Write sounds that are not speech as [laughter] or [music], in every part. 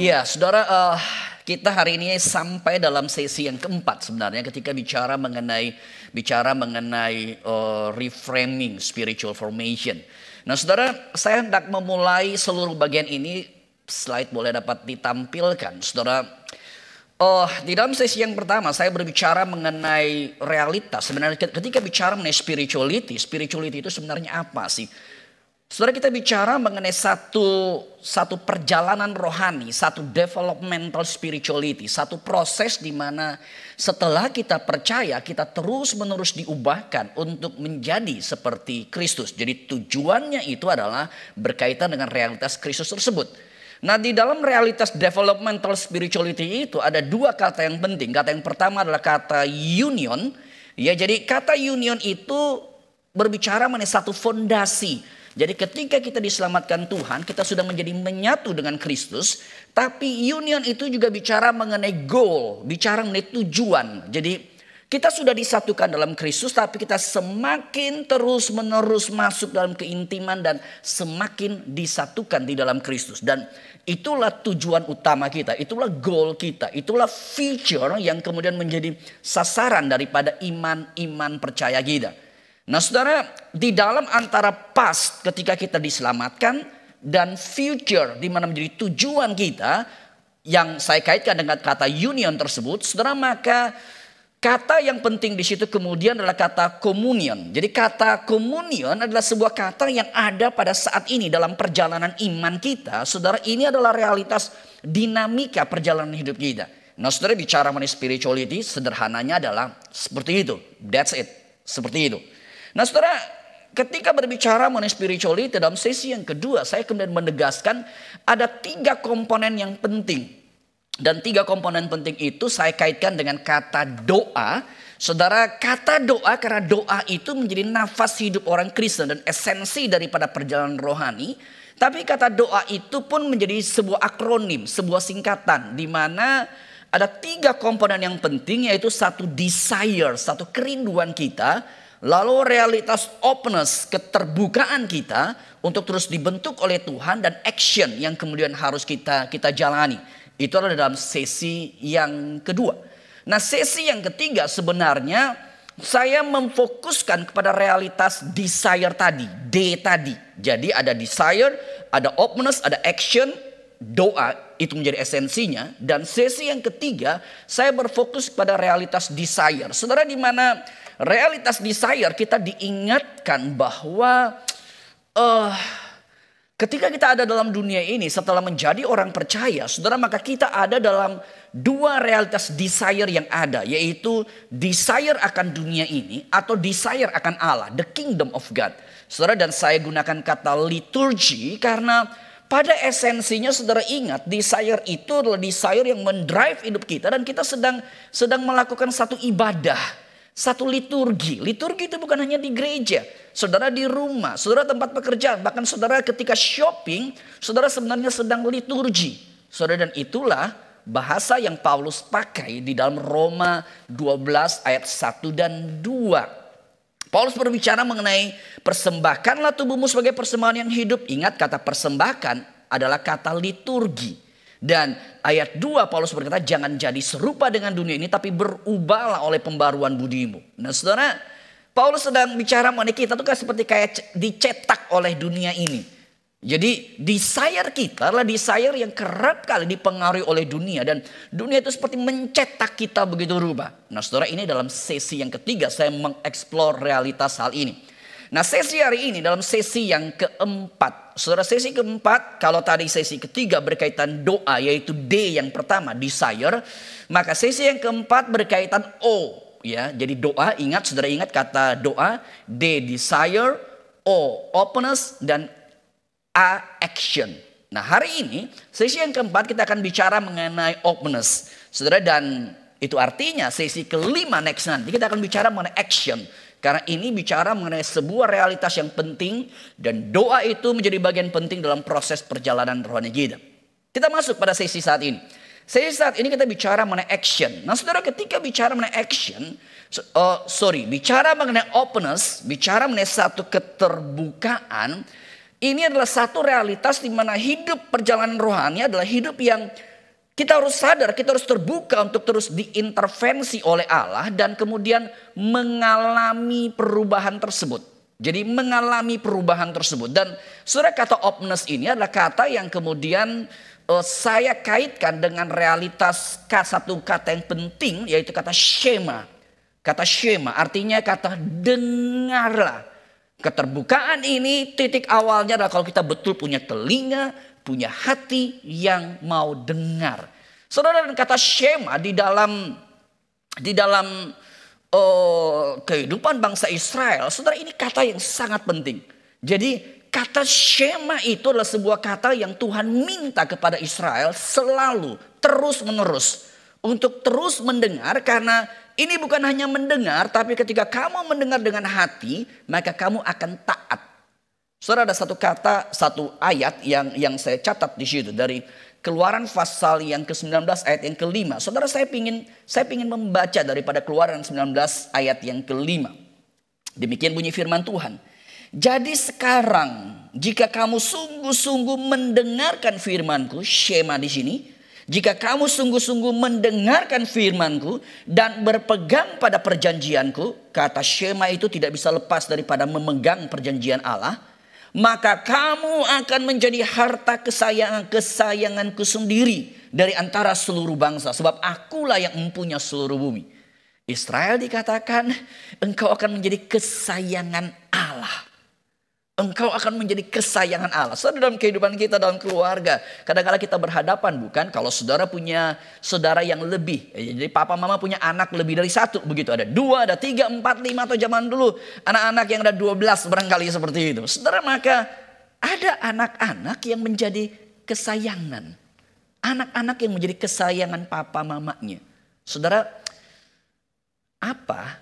Iya, saudara, uh, kita hari ini sampai dalam sesi yang keempat sebenarnya ketika bicara mengenai bicara mengenai uh, reframing spiritual formation. Nah, saudara, saya hendak memulai seluruh bagian ini. Slide boleh dapat ditampilkan, saudara. Oh, di dalam sesi yang pertama saya berbicara mengenai realitas. Sebenarnya ketika bicara mengenai spirituality, spirituality itu sebenarnya apa sih? Saudara kita bicara mengenai satu satu perjalanan rohani, satu developmental spirituality, satu proses di mana setelah kita percaya kita terus-menerus diubahkan untuk menjadi seperti Kristus. Jadi tujuannya itu adalah berkaitan dengan realitas Kristus tersebut. Nah di dalam realitas developmental spirituality itu ada dua kata yang penting. Kata yang pertama adalah kata union. Ya jadi kata union itu berbicara mengenai satu fondasi jadi ketika kita diselamatkan Tuhan, kita sudah menjadi menyatu dengan Kristus. Tapi union itu juga bicara mengenai goal, bicara mengenai tujuan. Jadi kita sudah disatukan dalam Kristus tapi kita semakin terus menerus masuk dalam keintiman dan semakin disatukan di dalam Kristus. Dan itulah tujuan utama kita, itulah goal kita, itulah feature yang kemudian menjadi sasaran daripada iman-iman percaya kita. Nah saudara, di dalam antara past ketika kita diselamatkan dan future di mana menjadi tujuan kita yang saya kaitkan dengan kata union tersebut, saudara maka Kata yang penting di situ kemudian adalah kata communion. Jadi kata communion adalah sebuah kata yang ada pada saat ini dalam perjalanan iman kita. Saudara ini adalah realitas dinamika perjalanan hidup kita. Nah saudara bicara mengenai spirituality sederhananya adalah seperti itu. That's it. Seperti itu. Nah saudara, ketika berbicara mengenai spirituality dalam sesi yang kedua, saya kemudian menegaskan ada tiga komponen yang penting. Dan tiga komponen penting itu saya kaitkan dengan kata doa. Saudara, kata doa karena doa itu menjadi nafas hidup orang Kristen dan esensi daripada perjalanan rohani. Tapi kata doa itu pun menjadi sebuah akronim, sebuah singkatan di mana ada tiga komponen yang penting yaitu satu desire, satu kerinduan kita Lalu realitas openness, keterbukaan kita untuk terus dibentuk oleh Tuhan dan action yang kemudian harus kita kita jalani. Itu adalah dalam sesi yang kedua. Nah, sesi yang ketiga sebenarnya saya memfokuskan kepada realitas desire tadi, D tadi. Jadi ada desire, ada openness, ada action, doa itu menjadi esensinya dan sesi yang ketiga saya berfokus pada realitas desire. Saudara di mana realitas desire kita diingatkan bahwa uh, ketika kita ada dalam dunia ini setelah menjadi orang percaya, saudara maka kita ada dalam dua realitas desire yang ada, yaitu desire akan dunia ini atau desire akan Allah, the kingdom of God. Saudara dan saya gunakan kata liturgi karena pada esensinya saudara ingat desire itu adalah desire yang mendrive hidup kita dan kita sedang sedang melakukan satu ibadah satu liturgi. Liturgi itu bukan hanya di gereja. Saudara di rumah, saudara tempat pekerjaan. Bahkan saudara ketika shopping, saudara sebenarnya sedang liturgi. Saudara dan itulah bahasa yang Paulus pakai di dalam Roma 12 ayat 1 dan 2. Paulus berbicara mengenai persembahkanlah tubuhmu sebagai persembahan yang hidup. Ingat kata persembahkan adalah kata liturgi. Dan ayat 2 Paulus berkata jangan jadi serupa dengan dunia ini tapi berubahlah oleh pembaruan budimu. Nah saudara Paulus sedang bicara mengenai kita tuh kan seperti kayak dicetak oleh dunia ini. Jadi desire kita adalah desire yang kerap kali dipengaruhi oleh dunia dan dunia itu seperti mencetak kita begitu berubah. Nah saudara ini dalam sesi yang ketiga saya mengeksplor realitas hal ini. Nah sesi hari ini dalam sesi yang keempat. Saudara sesi keempat kalau tadi sesi ketiga berkaitan doa yaitu D yang pertama desire. Maka sesi yang keempat berkaitan O. ya Jadi doa ingat saudara ingat kata doa D desire, O openness dan A action. Nah hari ini sesi yang keempat kita akan bicara mengenai openness. Saudara dan itu artinya sesi kelima next nanti kita akan bicara mengenai action. Karena ini bicara mengenai sebuah realitas yang penting dan doa itu menjadi bagian penting dalam proses perjalanan rohani kita. Kita masuk pada sesi saat ini. Sesi saat ini kita bicara mengenai action. Nah saudara ketika bicara mengenai action, uh, sorry, bicara mengenai openness, bicara mengenai satu keterbukaan, ini adalah satu realitas di mana hidup perjalanan rohani adalah hidup yang kita harus sadar, kita harus terbuka untuk terus diintervensi oleh Allah dan kemudian mengalami perubahan tersebut. Jadi mengalami perubahan tersebut. Dan surat kata opness ini adalah kata yang kemudian uh, saya kaitkan dengan realitas satu kata yang penting yaitu kata shema. Kata shema artinya kata dengarlah. Keterbukaan ini titik awalnya adalah kalau kita betul punya telinga, punya hati yang mau dengar. Saudara dan kata Shema di dalam di dalam uh, kehidupan bangsa Israel, saudara ini kata yang sangat penting. Jadi kata Shema itu adalah sebuah kata yang Tuhan minta kepada Israel selalu terus menerus untuk terus mendengar karena ini bukan hanya mendengar tapi ketika kamu mendengar dengan hati maka kamu akan taat Saudara ada satu kata, satu ayat yang yang saya catat di situ dari Keluaran pasal yang ke-19 ayat yang ke-5. Saudara saya ingin saya pingin membaca daripada Keluaran 19 ayat yang ke-5. Demikian bunyi firman Tuhan. Jadi sekarang jika kamu sungguh-sungguh mendengarkan firmanku, Shema di sini, jika kamu sungguh-sungguh mendengarkan firmanku dan berpegang pada perjanjianku, kata Shema itu tidak bisa lepas daripada memegang perjanjian Allah maka kamu akan menjadi harta kesayangan kesayanganku sendiri dari antara seluruh bangsa sebab akulah yang mempunyai seluruh bumi. Israel dikatakan engkau akan menjadi kesayangan Allah. Engkau akan menjadi kesayangan Allah. Saudara dalam kehidupan kita, dalam keluarga. Kadang-kadang kita berhadapan bukan? Kalau saudara punya saudara yang lebih. Eh, jadi papa mama punya anak lebih dari satu. Begitu ada dua, ada tiga, empat, lima. Atau zaman dulu anak-anak yang ada dua belas barangkali seperti itu. Saudara maka ada anak-anak yang menjadi kesayangan. Anak-anak yang menjadi kesayangan papa mamanya. Saudara, apa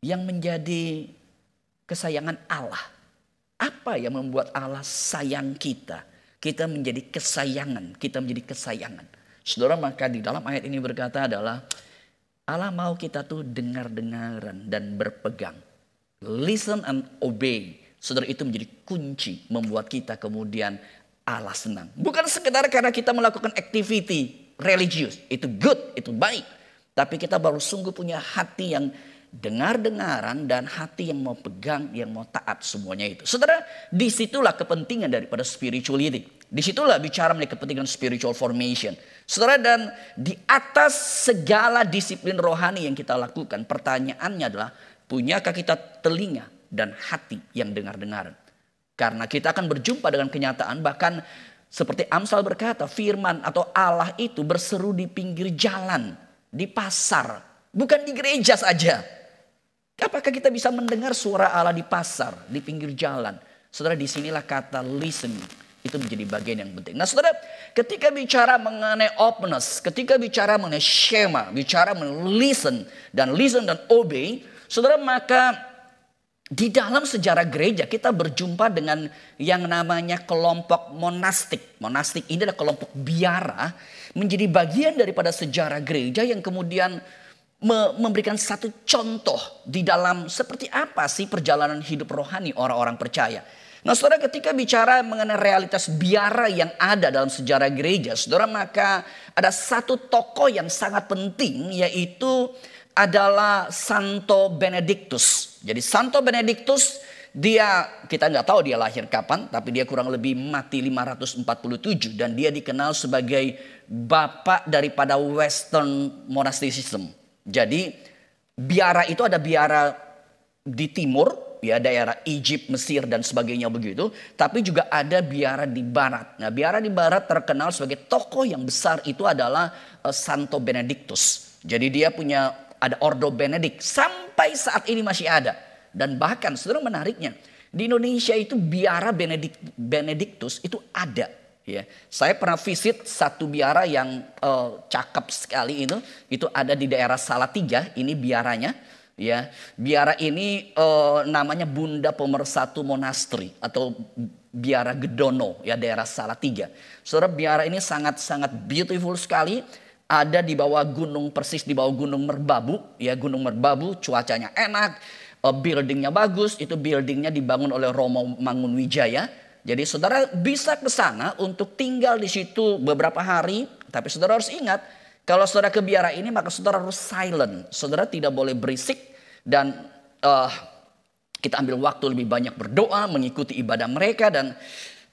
yang menjadi kesayangan Allah? Apa yang membuat Allah sayang kita? Kita menjadi kesayangan, kita menjadi kesayangan. Saudara maka di dalam ayat ini berkata adalah Allah mau kita tuh dengar-dengaran dan berpegang. Listen and obey. Saudara itu menjadi kunci membuat kita kemudian Allah senang. Bukan sekedar karena kita melakukan activity religius. Itu good, itu baik. Tapi kita baru sungguh punya hati yang dengar-dengaran dan hati yang mau pegang, yang mau taat semuanya itu. Saudara, disitulah kepentingan daripada spirituality. Disitulah bicara mengenai kepentingan spiritual formation. Saudara dan di atas segala disiplin rohani yang kita lakukan, pertanyaannya adalah punyakah kita telinga dan hati yang dengar-dengaran? Karena kita akan berjumpa dengan kenyataan bahkan seperti Amsal berkata, firman atau Allah itu berseru di pinggir jalan, di pasar, bukan di gereja saja. Apakah kita bisa mendengar suara Allah di pasar, di pinggir jalan? Saudara, disinilah kata listen Itu menjadi bagian yang penting. Nah saudara, ketika bicara mengenai openness, ketika bicara mengenai schema, bicara mengenai listen, dan listen dan obey, saudara maka di dalam sejarah gereja kita berjumpa dengan yang namanya kelompok monastik. Monastik ini adalah kelompok biara menjadi bagian daripada sejarah gereja yang kemudian memberikan satu contoh di dalam seperti apa sih perjalanan hidup rohani orang-orang percaya. Nah saudara ketika bicara mengenai realitas biara yang ada dalam sejarah gereja. Saudara maka ada satu tokoh yang sangat penting yaitu adalah Santo Benedictus. Jadi Santo Benedictus dia kita nggak tahu dia lahir kapan tapi dia kurang lebih mati 547 dan dia dikenal sebagai bapak daripada Western monasticism. Jadi biara itu ada biara di timur, ya daerah Egypt, Mesir dan sebagainya begitu, tapi juga ada biara di barat. Nah, biara di barat terkenal sebagai tokoh yang besar itu adalah uh, Santo Benedictus. Jadi dia punya ada Ordo Benedik sampai saat ini masih ada. Dan bahkan sebenarnya menariknya, di Indonesia itu biara Benedik, Benediktus itu ada. Ya, saya pernah visit satu biara yang uh, cakep sekali itu, itu ada di daerah Salatiga. Ini biaranya, ya. Biara ini uh, namanya Bunda Pemersatu Monastri atau biara Gedono, ya daerah Salatiga. Saudara biara ini sangat-sangat beautiful sekali. Ada di bawah gunung persis di bawah gunung Merbabu, ya gunung Merbabu cuacanya enak, uh, buildingnya bagus. Itu buildingnya dibangun oleh Romo Mangunwijaya jadi saudara bisa ke sana untuk tinggal di situ beberapa hari, tapi saudara harus ingat kalau saudara ke biara ini maka saudara harus silent. Saudara tidak boleh berisik dan uh, kita ambil waktu lebih banyak berdoa, mengikuti ibadah mereka dan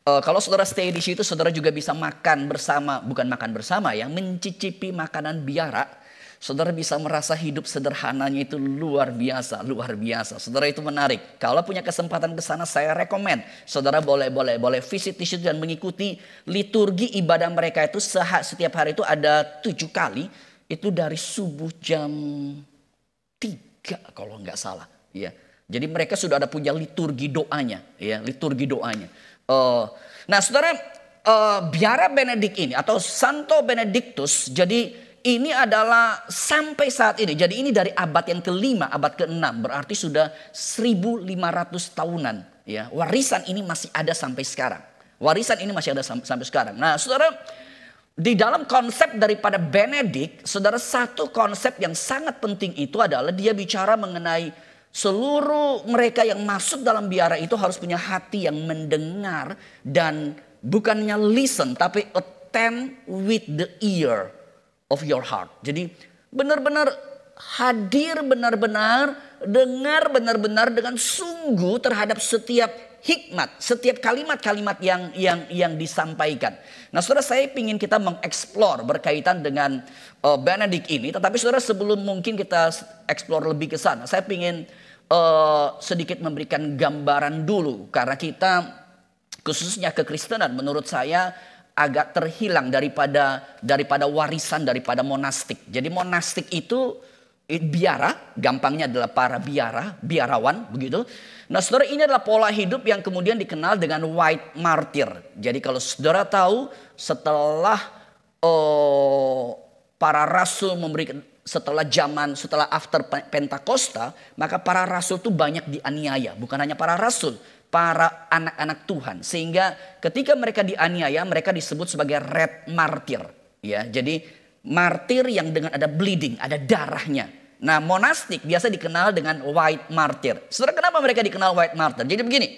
uh, kalau saudara stay di situ saudara juga bisa makan bersama, bukan makan bersama ya, mencicipi makanan biara Saudara bisa merasa hidup sederhananya itu luar biasa, luar biasa. Saudara itu menarik. Kalau punya kesempatan ke sana saya rekomend. Saudara boleh boleh boleh visit di situ dan mengikuti liturgi ibadah mereka itu sehat setiap hari itu ada tujuh kali. Itu dari subuh jam tiga kalau nggak salah. Ya. Jadi mereka sudah ada punya liturgi doanya, ya liturgi doanya. Uh, nah, saudara, uh, biara Benedik ini atau Santo Benediktus, jadi ini adalah sampai saat ini. Jadi ini dari abad yang kelima, abad ke keenam. Berarti sudah 1500 tahunan. Ya, warisan ini masih ada sampai sekarang. Warisan ini masih ada sampai sekarang. Nah saudara, di dalam konsep daripada Benedict, saudara satu konsep yang sangat penting itu adalah dia bicara mengenai seluruh mereka yang masuk dalam biara itu harus punya hati yang mendengar dan bukannya listen tapi attend with the ear of your heart. Jadi benar-benar hadir benar-benar, dengar benar-benar dengan sungguh terhadap setiap hikmat, setiap kalimat-kalimat yang yang yang disampaikan. Nah, Saudara saya ingin kita mengeksplor berkaitan dengan uh, Benedict ini, tetapi Saudara sebelum mungkin kita eksplor lebih ke sana, saya ingin uh, eh, sedikit memberikan gambaran dulu karena kita khususnya kekristenan menurut saya agak terhilang daripada daripada warisan daripada monastik. Jadi monastik itu biara, gampangnya adalah para biara, biarawan begitu. Nah saudara ini adalah pola hidup yang kemudian dikenal dengan white martyr. Jadi kalau saudara tahu setelah oh, para rasul memberikan setelah zaman setelah after Pentakosta maka para rasul itu banyak dianiaya bukan hanya para rasul para anak-anak Tuhan sehingga ketika mereka dianiaya mereka disebut sebagai red martyr ya jadi martir yang dengan ada bleeding ada darahnya nah monastik biasa dikenal dengan white martyr saudara kenapa mereka dikenal white martyr jadi begini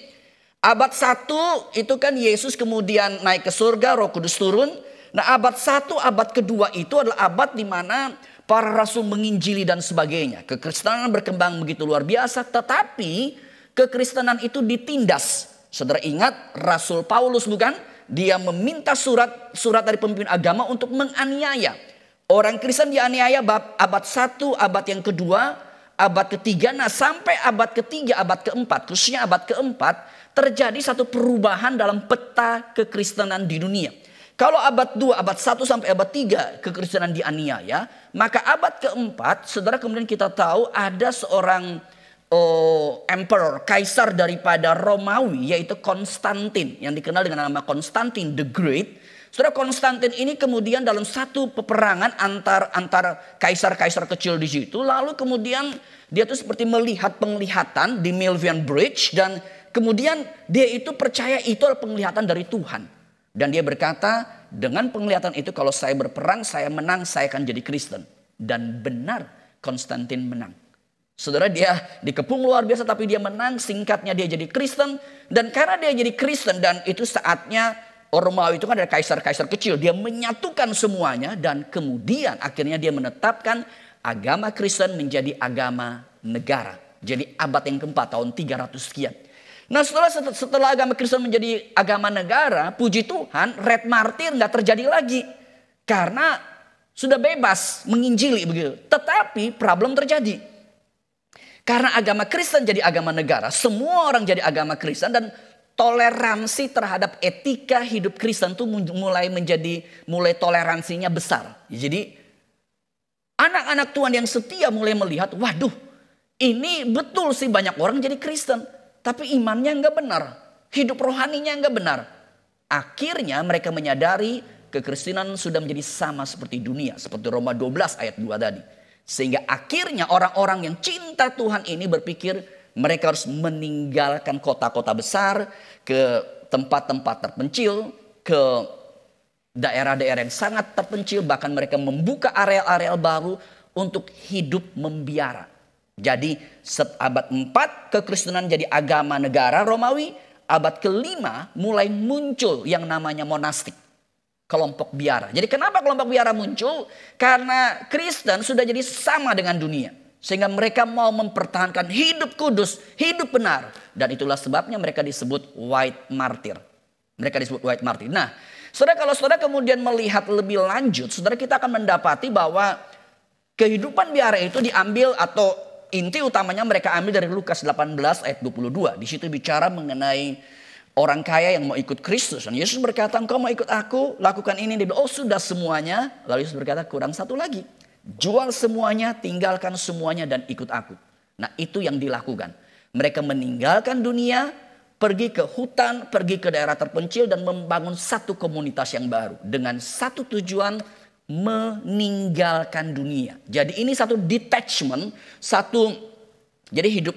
abad satu itu kan Yesus kemudian naik ke surga Roh Kudus turun nah abad satu abad kedua itu adalah abad di mana para rasul menginjili dan sebagainya kekristenan berkembang begitu luar biasa tetapi Kekristenan itu ditindas. Saudara ingat Rasul Paulus bukan? Dia meminta surat surat dari pemimpin agama untuk menganiaya. Orang Kristen dianiaya abad satu, abad yang kedua, abad ketiga. Nah sampai abad ketiga, abad keempat, khususnya abad keempat, terjadi satu perubahan dalam peta kekristenan di dunia. Kalau abad 2, abad 1 sampai abad 3 kekristenan dianiaya, maka abad keempat, saudara kemudian kita tahu ada seorang oh, emperor, kaisar daripada Romawi yaitu Konstantin yang dikenal dengan nama Konstantin the Great. Saudara Konstantin ini kemudian dalam satu peperangan antar antar kaisar-kaisar kecil di situ lalu kemudian dia itu seperti melihat penglihatan di Milvian Bridge dan kemudian dia itu percaya itu adalah penglihatan dari Tuhan. Dan dia berkata, dengan penglihatan itu kalau saya berperang, saya menang, saya akan jadi Kristen. Dan benar Konstantin menang. Saudara dia dikepung luar biasa tapi dia menang singkatnya dia jadi Kristen. Dan karena dia jadi Kristen dan itu saatnya Romawi itu kan ada kaisar-kaisar kecil. Dia menyatukan semuanya dan kemudian akhirnya dia menetapkan agama Kristen menjadi agama negara. Jadi abad yang keempat tahun 300 sekian. Nah setelah setelah agama Kristen menjadi agama negara, puji Tuhan, red martir nggak terjadi lagi karena sudah bebas menginjili begitu. Tetapi problem terjadi. Karena agama Kristen jadi agama negara, semua orang jadi agama Kristen dan toleransi terhadap etika hidup Kristen tuh mulai menjadi mulai toleransinya besar. Jadi anak-anak Tuhan yang setia mulai melihat, waduh, ini betul sih banyak orang jadi Kristen, tapi imannya nggak benar, hidup rohaninya nggak benar. Akhirnya mereka menyadari kekristenan sudah menjadi sama seperti dunia, seperti Roma 12 ayat 2 tadi. Sehingga akhirnya orang-orang yang cinta Tuhan ini berpikir mereka harus meninggalkan kota-kota besar ke tempat-tempat terpencil, ke daerah-daerah yang sangat terpencil, bahkan mereka membuka areal-areal baru untuk hidup membiara. Jadi abad 4 kekristenan jadi agama negara Romawi, abad kelima mulai muncul yang namanya monastik kelompok biara. Jadi kenapa kelompok biara muncul? Karena Kristen sudah jadi sama dengan dunia. Sehingga mereka mau mempertahankan hidup kudus, hidup benar. Dan itulah sebabnya mereka disebut white martyr. Mereka disebut white martyr. Nah, saudara kalau saudara kemudian melihat lebih lanjut, saudara kita akan mendapati bahwa kehidupan biara itu diambil atau inti utamanya mereka ambil dari Lukas 18 ayat 22. Di situ bicara mengenai Orang kaya yang mau ikut Kristus. Dan Yesus berkata, kau mau ikut aku, lakukan ini. Dia bilang, oh sudah semuanya. Lalu Yesus berkata, kurang satu lagi. Jual semuanya, tinggalkan semuanya dan ikut aku. Nah itu yang dilakukan. Mereka meninggalkan dunia, pergi ke hutan, pergi ke daerah terpencil dan membangun satu komunitas yang baru. Dengan satu tujuan meninggalkan dunia. Jadi ini satu detachment, satu jadi hidup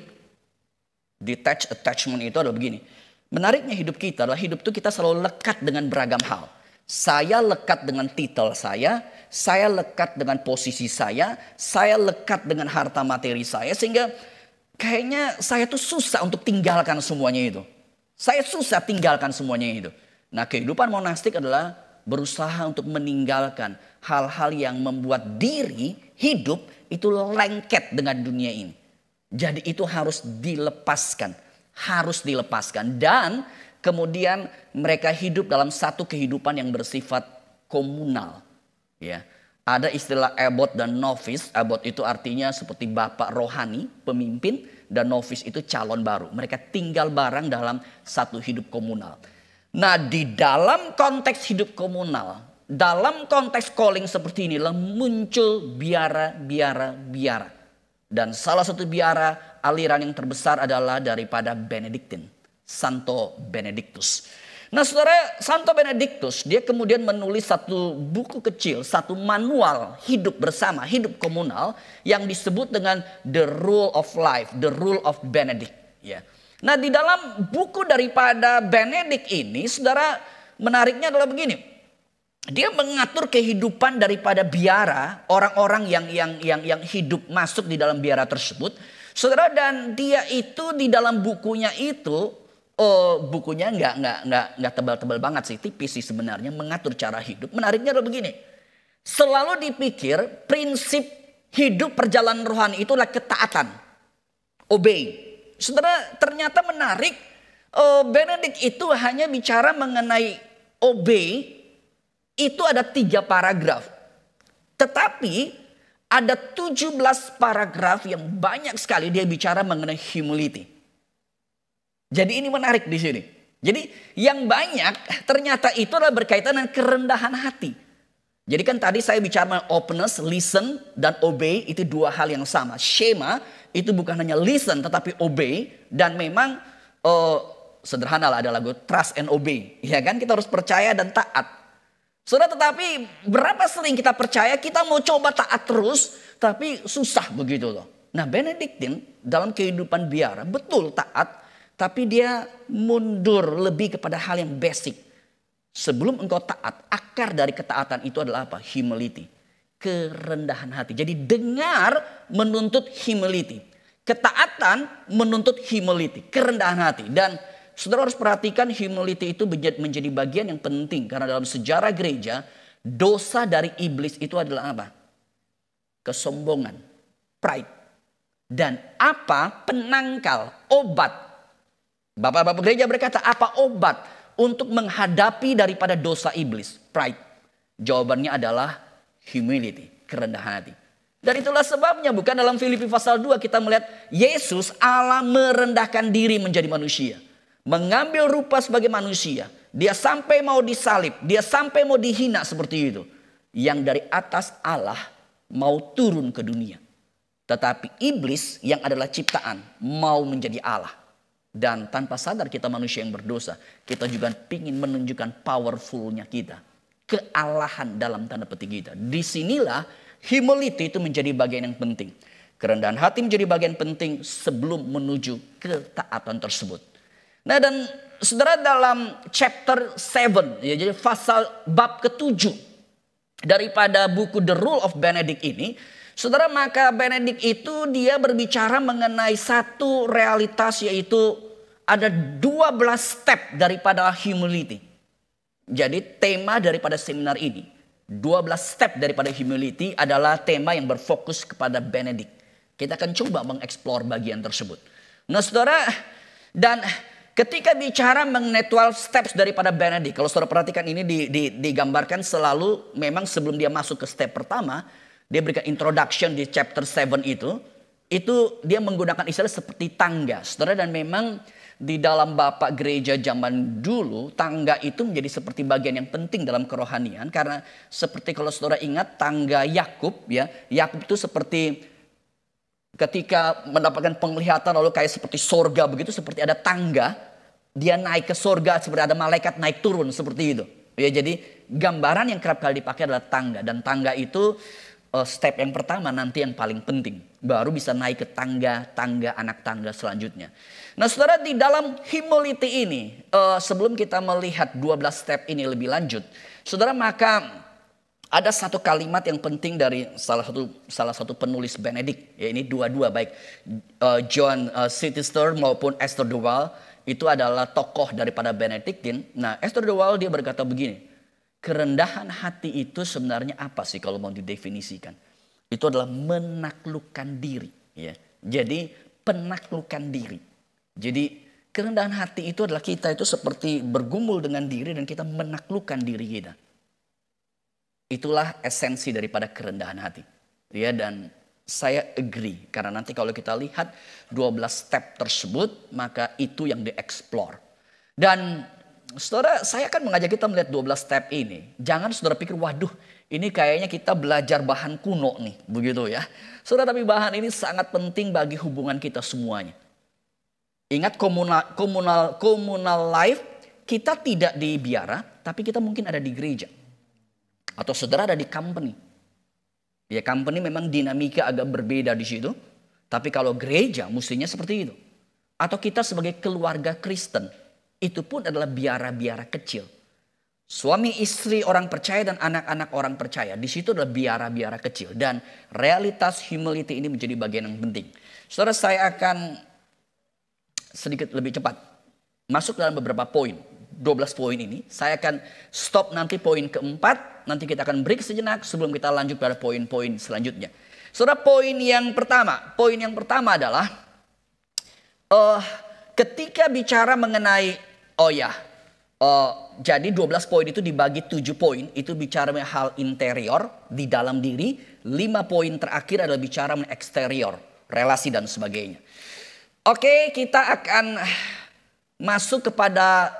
detach attachment itu adalah begini. Menariknya hidup kita adalah hidup itu kita selalu lekat dengan beragam hal. Saya lekat dengan titel saya, saya lekat dengan posisi saya, saya lekat dengan harta materi saya sehingga kayaknya saya tuh susah untuk tinggalkan semuanya itu. Saya susah tinggalkan semuanya itu. Nah, kehidupan monastik adalah berusaha untuk meninggalkan hal-hal yang membuat diri hidup itu lengket dengan dunia ini. Jadi itu harus dilepaskan harus dilepaskan dan kemudian mereka hidup dalam satu kehidupan yang bersifat komunal ya ada istilah abbot dan novice abbot itu artinya seperti bapak rohani pemimpin dan novice itu calon baru mereka tinggal bareng dalam satu hidup komunal nah di dalam konteks hidup komunal dalam konteks calling seperti inilah muncul biara-biara biara. Dan salah satu biara aliran yang terbesar adalah daripada Benediktin, Santo Benediktus. Nah saudara, Santo Benediktus dia kemudian menulis satu buku kecil, satu manual hidup bersama, hidup komunal yang disebut dengan The Rule of Life, The Rule of Benedict. Ya. Nah di dalam buku daripada Benedict ini saudara menariknya adalah begini dia mengatur kehidupan daripada biara orang-orang yang yang yang yang hidup masuk di dalam biara tersebut Saudara dan dia itu di dalam bukunya itu oh, bukunya nggak nggak nggak nggak tebal-tebal banget sih, tipis sih sebenarnya mengatur cara hidup. Menariknya adalah begini. Selalu dipikir prinsip hidup perjalanan rohani itulah ketaatan. Obey. Saudara ternyata menarik oh, Benedict itu hanya bicara mengenai obey itu ada tiga paragraf. Tetapi ada 17 paragraf yang banyak sekali dia bicara mengenai humility. Jadi ini menarik di sini. Jadi yang banyak ternyata itu adalah berkaitan dengan kerendahan hati. Jadi kan tadi saya bicara openness, listen, dan obey itu dua hal yang sama. Shema itu bukan hanya listen tetapi obey dan memang uh, eh, sederhana lah ada lagu trust and obey. Ya kan kita harus percaya dan taat. Saudara tetapi berapa sering kita percaya kita mau coba taat terus tapi susah begitu loh. Nah Benediktin dalam kehidupan biara betul taat tapi dia mundur lebih kepada hal yang basic. Sebelum engkau taat, akar dari ketaatan itu adalah apa? Humility. Kerendahan hati. Jadi dengar menuntut humility. Ketaatan menuntut humility, kerendahan hati. Dan Saudara harus perhatikan humility itu menjadi bagian yang penting karena dalam sejarah gereja dosa dari iblis itu adalah apa? Kesombongan, pride. Dan apa penangkal obat? Bapak-bapak gereja berkata, apa obat untuk menghadapi daripada dosa iblis? Pride. Jawabannya adalah humility, kerendahan hati. Dan itulah sebabnya bukan dalam Filipi pasal 2 kita melihat Yesus Allah merendahkan diri menjadi manusia mengambil rupa sebagai manusia. Dia sampai mau disalib, dia sampai mau dihina seperti itu. Yang dari atas Allah mau turun ke dunia. Tetapi iblis yang adalah ciptaan mau menjadi Allah. Dan tanpa sadar kita manusia yang berdosa, kita juga ingin menunjukkan powerfulnya kita. Kealahan dalam tanda petik kita. Disinilah humility itu menjadi bagian yang penting. Kerendahan hati menjadi bagian penting sebelum menuju ketaatan tersebut. Nah dan saudara dalam chapter 7 ya jadi pasal bab ketujuh daripada buku The Rule of Benedict ini Saudara maka Benedict itu dia berbicara mengenai satu realitas yaitu ada 12 step daripada humility. Jadi tema daripada seminar ini 12 step daripada humility adalah tema yang berfokus kepada Benedict. Kita akan coba mengeksplor bagian tersebut. Nah saudara dan Ketika bicara mengenai 12 steps daripada Benedict, kalau saudara perhatikan ini digambarkan selalu memang sebelum dia masuk ke step pertama, dia berikan introduction di chapter 7 itu, itu dia menggunakan istilah seperti tangga. Saudara dan memang di dalam bapak gereja zaman dulu tangga itu menjadi seperti bagian yang penting dalam kerohanian karena seperti kalau saudara ingat tangga Yakub ya Yakub itu seperti ketika mendapatkan penglihatan lalu kayak seperti sorga begitu seperti ada tangga dia naik ke sorga seperti ada malaikat naik turun seperti itu ya jadi gambaran yang kerap kali dipakai adalah tangga dan tangga itu eh, step yang pertama nanti yang paling penting baru bisa naik ke tangga tangga anak tangga selanjutnya nah saudara di dalam humility ini eh, sebelum kita melihat 12 step ini lebih lanjut saudara maka ada satu kalimat yang penting dari salah satu salah satu penulis Benedict, ya ini dua-dua baik uh, John uh, eh, Sitister maupun Esther Duval itu adalah tokoh daripada Benediktin. Nah, Esther Duval dia berkata begini, kerendahan hati itu sebenarnya apa sih kalau mau didefinisikan? Itu adalah menaklukkan diri, ya. Jadi penaklukan diri. Jadi kerendahan hati itu adalah kita itu seperti bergumul dengan diri dan kita menaklukkan diri kita. Itulah esensi daripada kerendahan hati. Ya dan saya agree karena nanti kalau kita lihat 12 step tersebut maka itu yang dieksplor. Dan saudara saya akan mengajak kita melihat 12 step ini. Jangan saudara pikir waduh ini kayaknya kita belajar bahan kuno nih begitu ya. Saudara tapi bahan ini sangat penting bagi hubungan kita semuanya. Ingat komunal, komunal, komunal life kita tidak di biara tapi kita mungkin ada di gereja atau saudara ada di company. Ya company memang dinamika agak berbeda di situ. Tapi kalau gereja mestinya seperti itu. Atau kita sebagai keluarga Kristen. Itu pun adalah biara-biara kecil. Suami istri orang percaya dan anak-anak orang percaya. Di situ adalah biara-biara kecil. Dan realitas humility ini menjadi bagian yang penting. Saudara saya akan sedikit lebih cepat. Masuk dalam beberapa poin. 12 poin ini. Saya akan stop nanti poin keempat Nanti kita akan break sejenak sebelum kita lanjut pada poin-poin selanjutnya. Saudara, poin yang pertama, poin yang pertama adalah uh, ketika bicara mengenai oh ya, uh, jadi 12 poin itu dibagi 7 poin itu bicara mengenai hal interior di dalam diri, 5 poin terakhir adalah bicara mengenai eksterior, relasi dan sebagainya. Oke, kita akan masuk kepada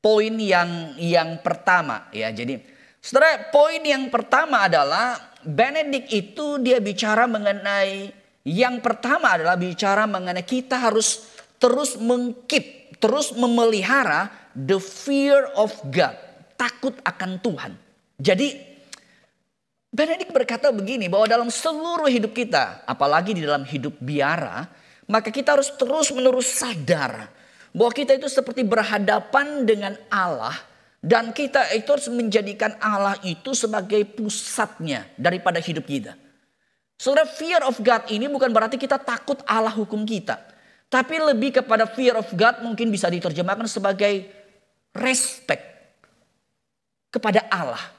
poin yang yang pertama ya. Jadi Saudara, poin yang pertama adalah Benedict itu dia bicara mengenai yang pertama adalah bicara mengenai kita harus terus mengkip, terus memelihara the fear of God, takut akan Tuhan. Jadi Benedict berkata begini bahwa dalam seluruh hidup kita, apalagi di dalam hidup biara, maka kita harus terus-menerus sadar bahwa kita itu seperti berhadapan dengan Allah dan kita itu harus menjadikan Allah itu sebagai pusatnya daripada hidup kita. Saudara, fear of God ini bukan berarti kita takut Allah hukum kita. Tapi lebih kepada fear of God mungkin bisa diterjemahkan sebagai respect kepada Allah.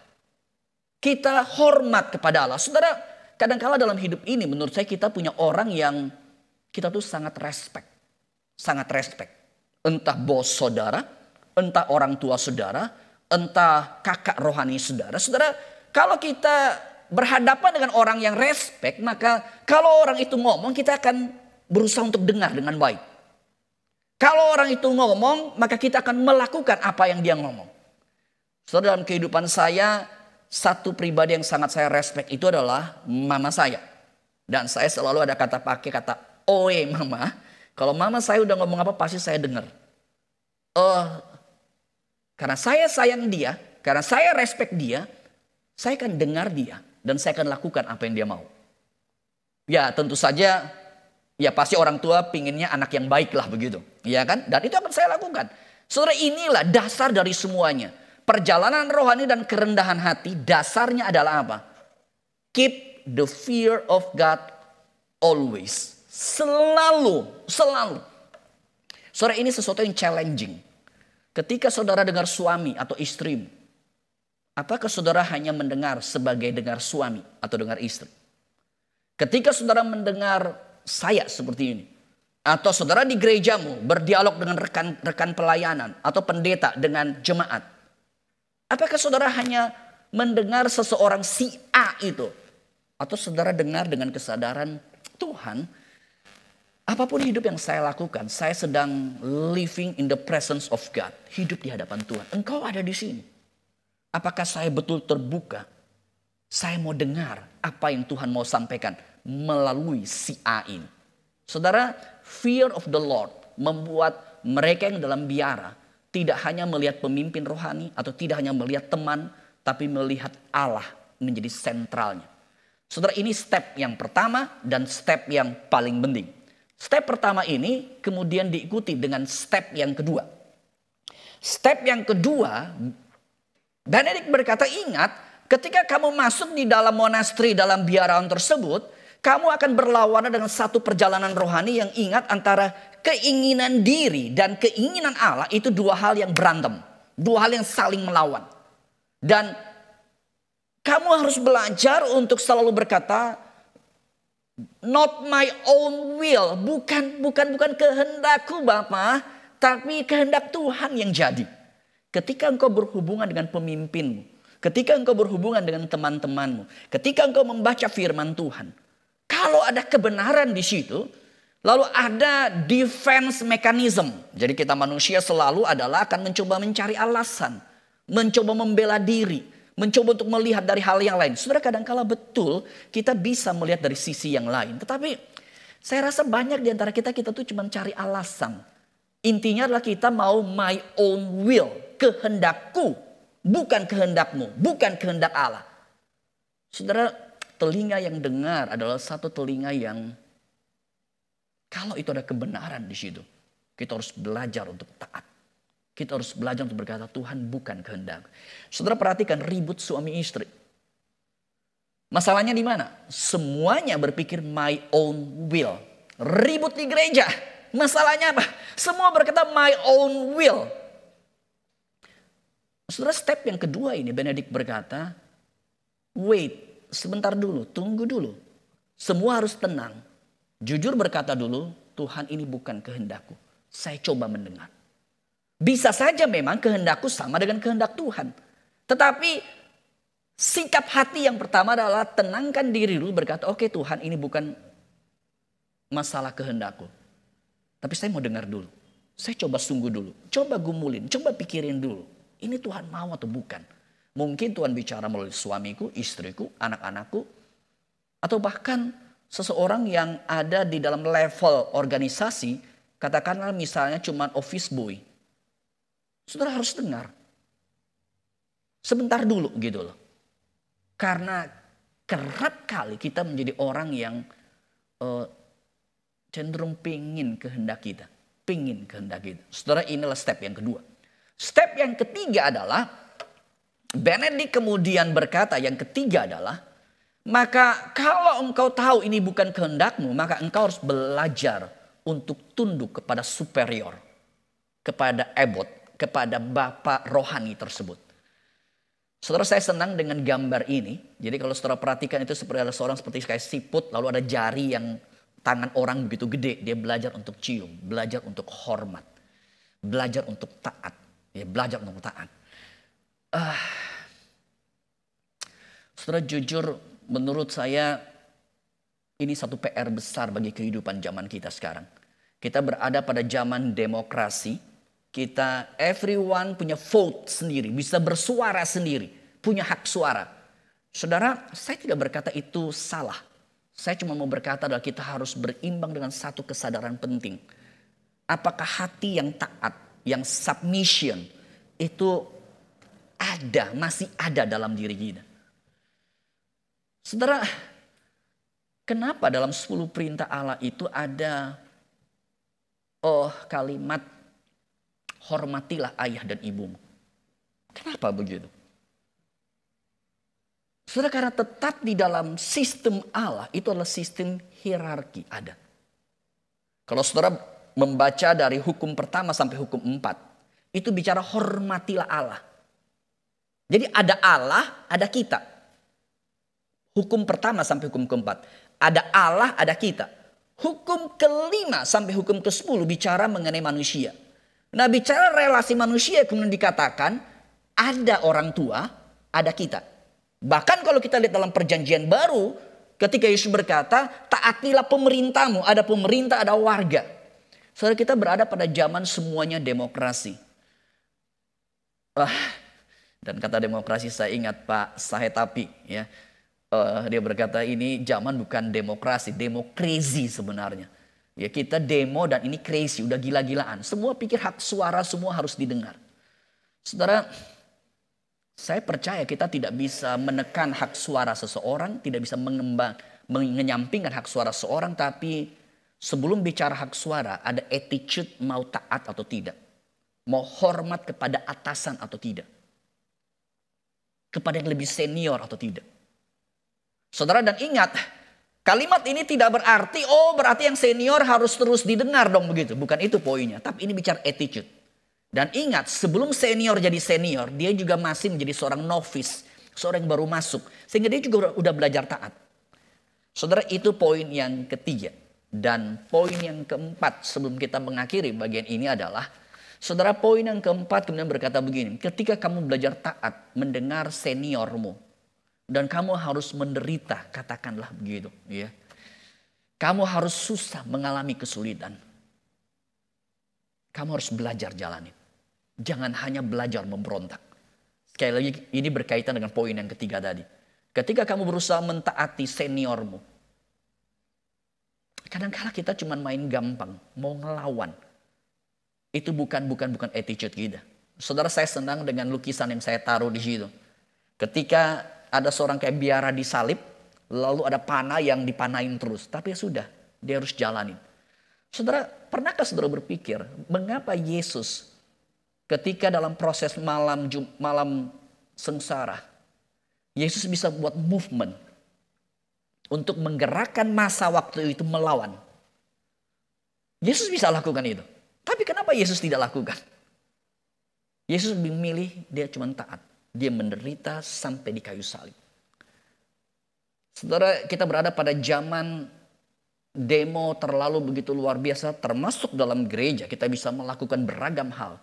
Kita hormat kepada Allah. Saudara, kadangkala dalam hidup ini menurut saya kita punya orang yang kita tuh sangat respect. Sangat respect. Entah bos saudara, entah orang tua saudara, entah kakak rohani saudara. Saudara, kalau kita berhadapan dengan orang yang respect, maka kalau orang itu ngomong kita akan berusaha untuk dengar dengan baik. Kalau orang itu ngomong, maka kita akan melakukan apa yang dia ngomong. Saudara, dalam kehidupan saya, satu pribadi yang sangat saya respect itu adalah mama saya. Dan saya selalu ada kata pakai kata oe mama. Kalau mama saya udah ngomong apa pasti saya dengar. Oh, karena saya sayang dia, karena saya respect dia, saya akan dengar dia dan saya akan lakukan apa yang dia mau. Ya tentu saja ya pasti orang tua pinginnya anak yang baik lah begitu. Ya kan? Dan itu akan saya lakukan. Saudara inilah dasar dari semuanya. Perjalanan rohani dan kerendahan hati dasarnya adalah apa? Keep the fear of God always. Selalu, selalu. Sore ini sesuatu yang challenging. Ketika saudara dengar suami atau istrimu, apakah saudara hanya mendengar sebagai dengar suami atau dengar istri? Ketika saudara mendengar saya seperti ini, atau saudara di gerejamu berdialog dengan rekan-rekan pelayanan atau pendeta dengan jemaat, apakah saudara hanya mendengar seseorang si A itu? Atau saudara dengar dengan kesadaran Tuhan, Apapun hidup yang saya lakukan, saya sedang living in the presence of God. Hidup di hadapan Tuhan. Engkau ada di sini. Apakah saya betul terbuka? Saya mau dengar apa yang Tuhan mau sampaikan melalui si A Saudara, fear of the Lord membuat mereka yang dalam biara tidak hanya melihat pemimpin rohani atau tidak hanya melihat teman, tapi melihat Allah menjadi sentralnya. Saudara, ini step yang pertama dan step yang paling penting Step pertama ini kemudian diikuti dengan step yang kedua. Step yang kedua, Benedict berkata ingat ketika kamu masuk di dalam monastri, dalam biaraan tersebut, kamu akan berlawanan dengan satu perjalanan rohani yang ingat antara keinginan diri dan keinginan Allah itu dua hal yang berantem. Dua hal yang saling melawan. Dan kamu harus belajar untuk selalu berkata, Not my own will, bukan bukan bukan kehendakku Bapa, tapi kehendak Tuhan yang jadi. Ketika engkau berhubungan dengan pemimpinmu, ketika engkau berhubungan dengan teman-temanmu, ketika engkau membaca firman Tuhan, kalau ada kebenaran di situ, lalu ada defense mechanism. Jadi kita manusia selalu adalah akan mencoba mencari alasan, mencoba membela diri, mencoba untuk melihat dari hal yang lain. Saudara kadangkala betul kita bisa melihat dari sisi yang lain. Tetapi saya rasa banyak di antara kita, kita tuh cuma cari alasan. Intinya adalah kita mau my own will, kehendakku, bukan kehendakmu, bukan kehendak Allah. Saudara, telinga yang dengar adalah satu telinga yang kalau itu ada kebenaran di situ, kita harus belajar untuk taat. Kita harus belajar untuk berkata, Tuhan bukan kehendak. Saudara perhatikan ribut suami istri. Masalahnya di mana? Semuanya berpikir my own will. Ribut di gereja. Masalahnya apa? Semua berkata my own will. Saudara step yang kedua ini Benedik berkata, wait, sebentar dulu, tunggu dulu. Semua harus tenang. Jujur berkata dulu, Tuhan ini bukan kehendakku. Saya coba mendengar. Bisa saja memang kehendakku sama dengan kehendak Tuhan. Tetapi sikap hati yang pertama adalah tenangkan diri dulu berkata, oke okay, Tuhan ini bukan masalah kehendakku. Tapi saya mau dengar dulu. Saya coba sungguh dulu. Coba gumulin, coba pikirin dulu. Ini Tuhan mau atau bukan? Mungkin Tuhan bicara melalui suamiku, istriku, anak-anakku. Atau bahkan seseorang yang ada di dalam level organisasi. Katakanlah misalnya cuma office boy Saudara harus dengar. Sebentar dulu gitu loh. Karena kerap kali kita menjadi orang yang uh, cenderung pingin kehendak kita. Pingin kehendak kita. Saudara inilah step yang kedua. Step yang ketiga adalah Benedik kemudian berkata yang ketiga adalah maka kalau engkau tahu ini bukan kehendakmu maka engkau harus belajar untuk tunduk kepada superior kepada abbot kepada Bapak rohani tersebut. Saudara saya senang dengan gambar ini. Jadi kalau saudara perhatikan itu seperti ada seorang seperti kayak siput lalu ada jari yang tangan orang begitu gede. Dia belajar untuk cium, belajar untuk hormat, belajar untuk taat. Dia belajar untuk taat. Uh, saudara jujur menurut saya ini satu PR besar bagi kehidupan zaman kita sekarang. Kita berada pada zaman demokrasi kita everyone punya vote sendiri, bisa bersuara sendiri, punya hak suara. Saudara, saya tidak berkata itu salah. Saya cuma mau berkata adalah kita harus berimbang dengan satu kesadaran penting. Apakah hati yang taat, yang submission itu ada, masih ada dalam diri kita. Saudara, kenapa dalam 10 perintah Allah itu ada oh kalimat hormatilah ayah dan ibumu. Kenapa begitu? Saudara karena tetap di dalam sistem Allah itu adalah sistem hierarki ada. Kalau saudara membaca dari hukum pertama sampai hukum empat. Itu bicara hormatilah Allah. Jadi ada Allah, ada kita. Hukum pertama sampai hukum keempat. Ada Allah, ada kita. Hukum kelima sampai hukum ke sepuluh bicara mengenai manusia. Nah bicara relasi manusia kemudian dikatakan ada orang tua, ada kita. Bahkan kalau kita lihat dalam perjanjian baru ketika Yesus berkata taatilah pemerintahmu, ada pemerintah, ada warga. Saudara kita berada pada zaman semuanya demokrasi. Uh, dan kata demokrasi saya ingat Pak Sahetapi ya. Uh, dia berkata ini zaman bukan demokrasi, demokrasi sebenarnya. Ya kita demo dan ini crazy, udah gila-gilaan. Semua pikir hak suara semua harus didengar. Saudara, saya percaya kita tidak bisa menekan hak suara seseorang, tidak bisa mengembang, menyampingkan hak suara seseorang. tapi sebelum bicara hak suara ada attitude mau taat atau tidak. Mau hormat kepada atasan atau tidak. Kepada yang lebih senior atau tidak. Saudara dan ingat, Kalimat ini tidak berarti, oh berarti yang senior harus terus didengar dong begitu. Bukan itu poinnya, tapi ini bicara attitude. Dan ingat, sebelum senior jadi senior, dia juga masih menjadi seorang novice, seorang yang baru masuk. Sehingga dia juga udah belajar taat. Saudara, itu poin yang ketiga. Dan poin yang keempat sebelum kita mengakhiri bagian ini adalah, saudara poin yang keempat kemudian berkata begini, ketika kamu belajar taat, mendengar seniormu, dan kamu harus menderita, katakanlah begitu, ya. Kamu harus susah mengalami kesulitan. Kamu harus belajar jalanin. Jangan hanya belajar memberontak. Sekali lagi ini berkaitan dengan poin yang ketiga tadi. Ketika kamu berusaha mentaati seniormu. Kadang-kala kita cuma main gampang, mau ngelawan. Itu bukan bukan bukan attitude kita. Saudara saya senang dengan lukisan yang saya taruh di situ. Ketika ada seorang kayak biara disalib, lalu ada panah yang dipanain terus. Tapi ya sudah, dia harus jalanin. Saudara, pernahkah saudara berpikir mengapa Yesus ketika dalam proses malam malam sengsara, Yesus bisa buat movement untuk menggerakkan masa waktu itu melawan. Yesus bisa lakukan itu. Tapi kenapa Yesus tidak lakukan? Yesus memilih dia cuma taat dia menderita sampai di kayu salib. Saudara, kita berada pada zaman demo terlalu begitu luar biasa, termasuk dalam gereja kita bisa melakukan beragam hal.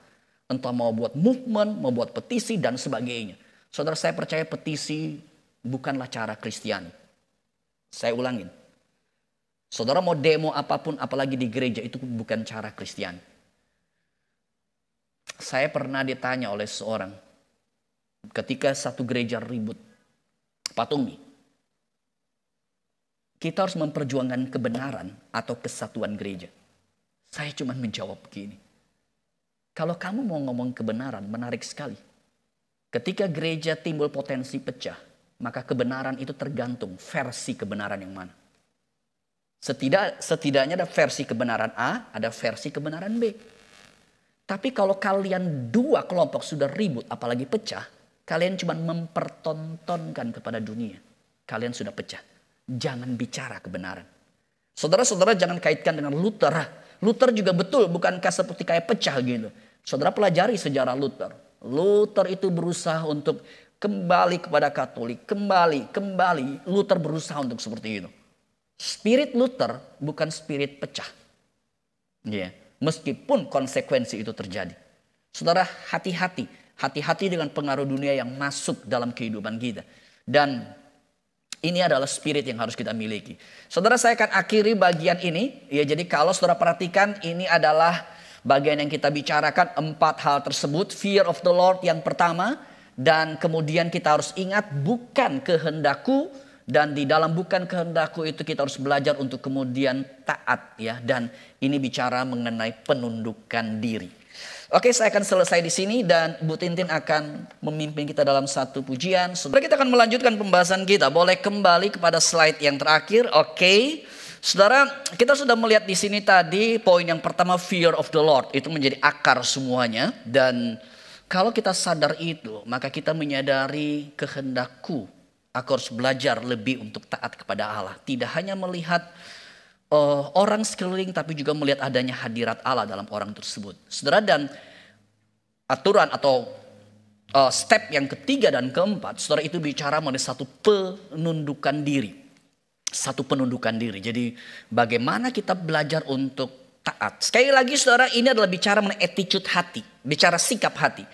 Entah mau buat movement, mau buat petisi, dan sebagainya. Saudara, saya percaya petisi bukanlah cara Kristiani. Saya ulangin. Saudara mau demo apapun, apalagi di gereja, itu bukan cara Kristiani. Saya pernah ditanya oleh seorang, ketika satu gereja ribut, patungi Kita harus memperjuangkan kebenaran atau kesatuan gereja. Saya cuma menjawab begini. Kalau kamu mau ngomong kebenaran, menarik sekali. Ketika gereja timbul potensi pecah, maka kebenaran itu tergantung versi kebenaran yang mana. Setidak, setidaknya ada versi kebenaran A, ada versi kebenaran B. Tapi kalau kalian dua kelompok sudah ribut, apalagi pecah, Kalian cuma mempertontonkan kepada dunia. Kalian sudah pecah. Jangan bicara kebenaran. Saudara-saudara jangan kaitkan dengan Luther. Luther juga betul bukankah seperti kayak pecah gitu. Saudara pelajari sejarah Luther. Luther itu berusaha untuk kembali kepada Katolik. Kembali, kembali. Luther berusaha untuk seperti itu. Spirit Luther bukan spirit pecah. Ya, meskipun konsekuensi itu terjadi. Saudara hati-hati Hati-hati dengan pengaruh dunia yang masuk dalam kehidupan kita. Dan ini adalah spirit yang harus kita miliki. Saudara saya akan akhiri bagian ini. Ya jadi kalau saudara perhatikan ini adalah bagian yang kita bicarakan empat hal tersebut. Fear of the Lord yang pertama. Dan kemudian kita harus ingat bukan kehendakku dan di dalam bukan kehendakku itu kita harus belajar untuk kemudian taat ya dan ini bicara mengenai penundukan diri. Oke, saya akan selesai di sini dan Bu Tintin akan memimpin kita dalam satu pujian. Saudara, kita akan melanjutkan pembahasan kita. Boleh kembali kepada slide yang terakhir. Oke. Saudara, kita sudah melihat di sini tadi poin yang pertama fear of the Lord itu menjadi akar semuanya dan kalau kita sadar itu, maka kita menyadari kehendakku aku harus belajar lebih untuk taat kepada Allah. Tidak hanya melihat uh, orang sekeliling tapi juga melihat adanya hadirat Allah dalam orang tersebut. Saudara dan aturan atau uh, step yang ketiga dan keempat, saudara itu bicara mengenai satu penundukan diri. Satu penundukan diri. Jadi bagaimana kita belajar untuk taat. Sekali lagi saudara ini adalah bicara mengenai attitude hati, bicara sikap hati.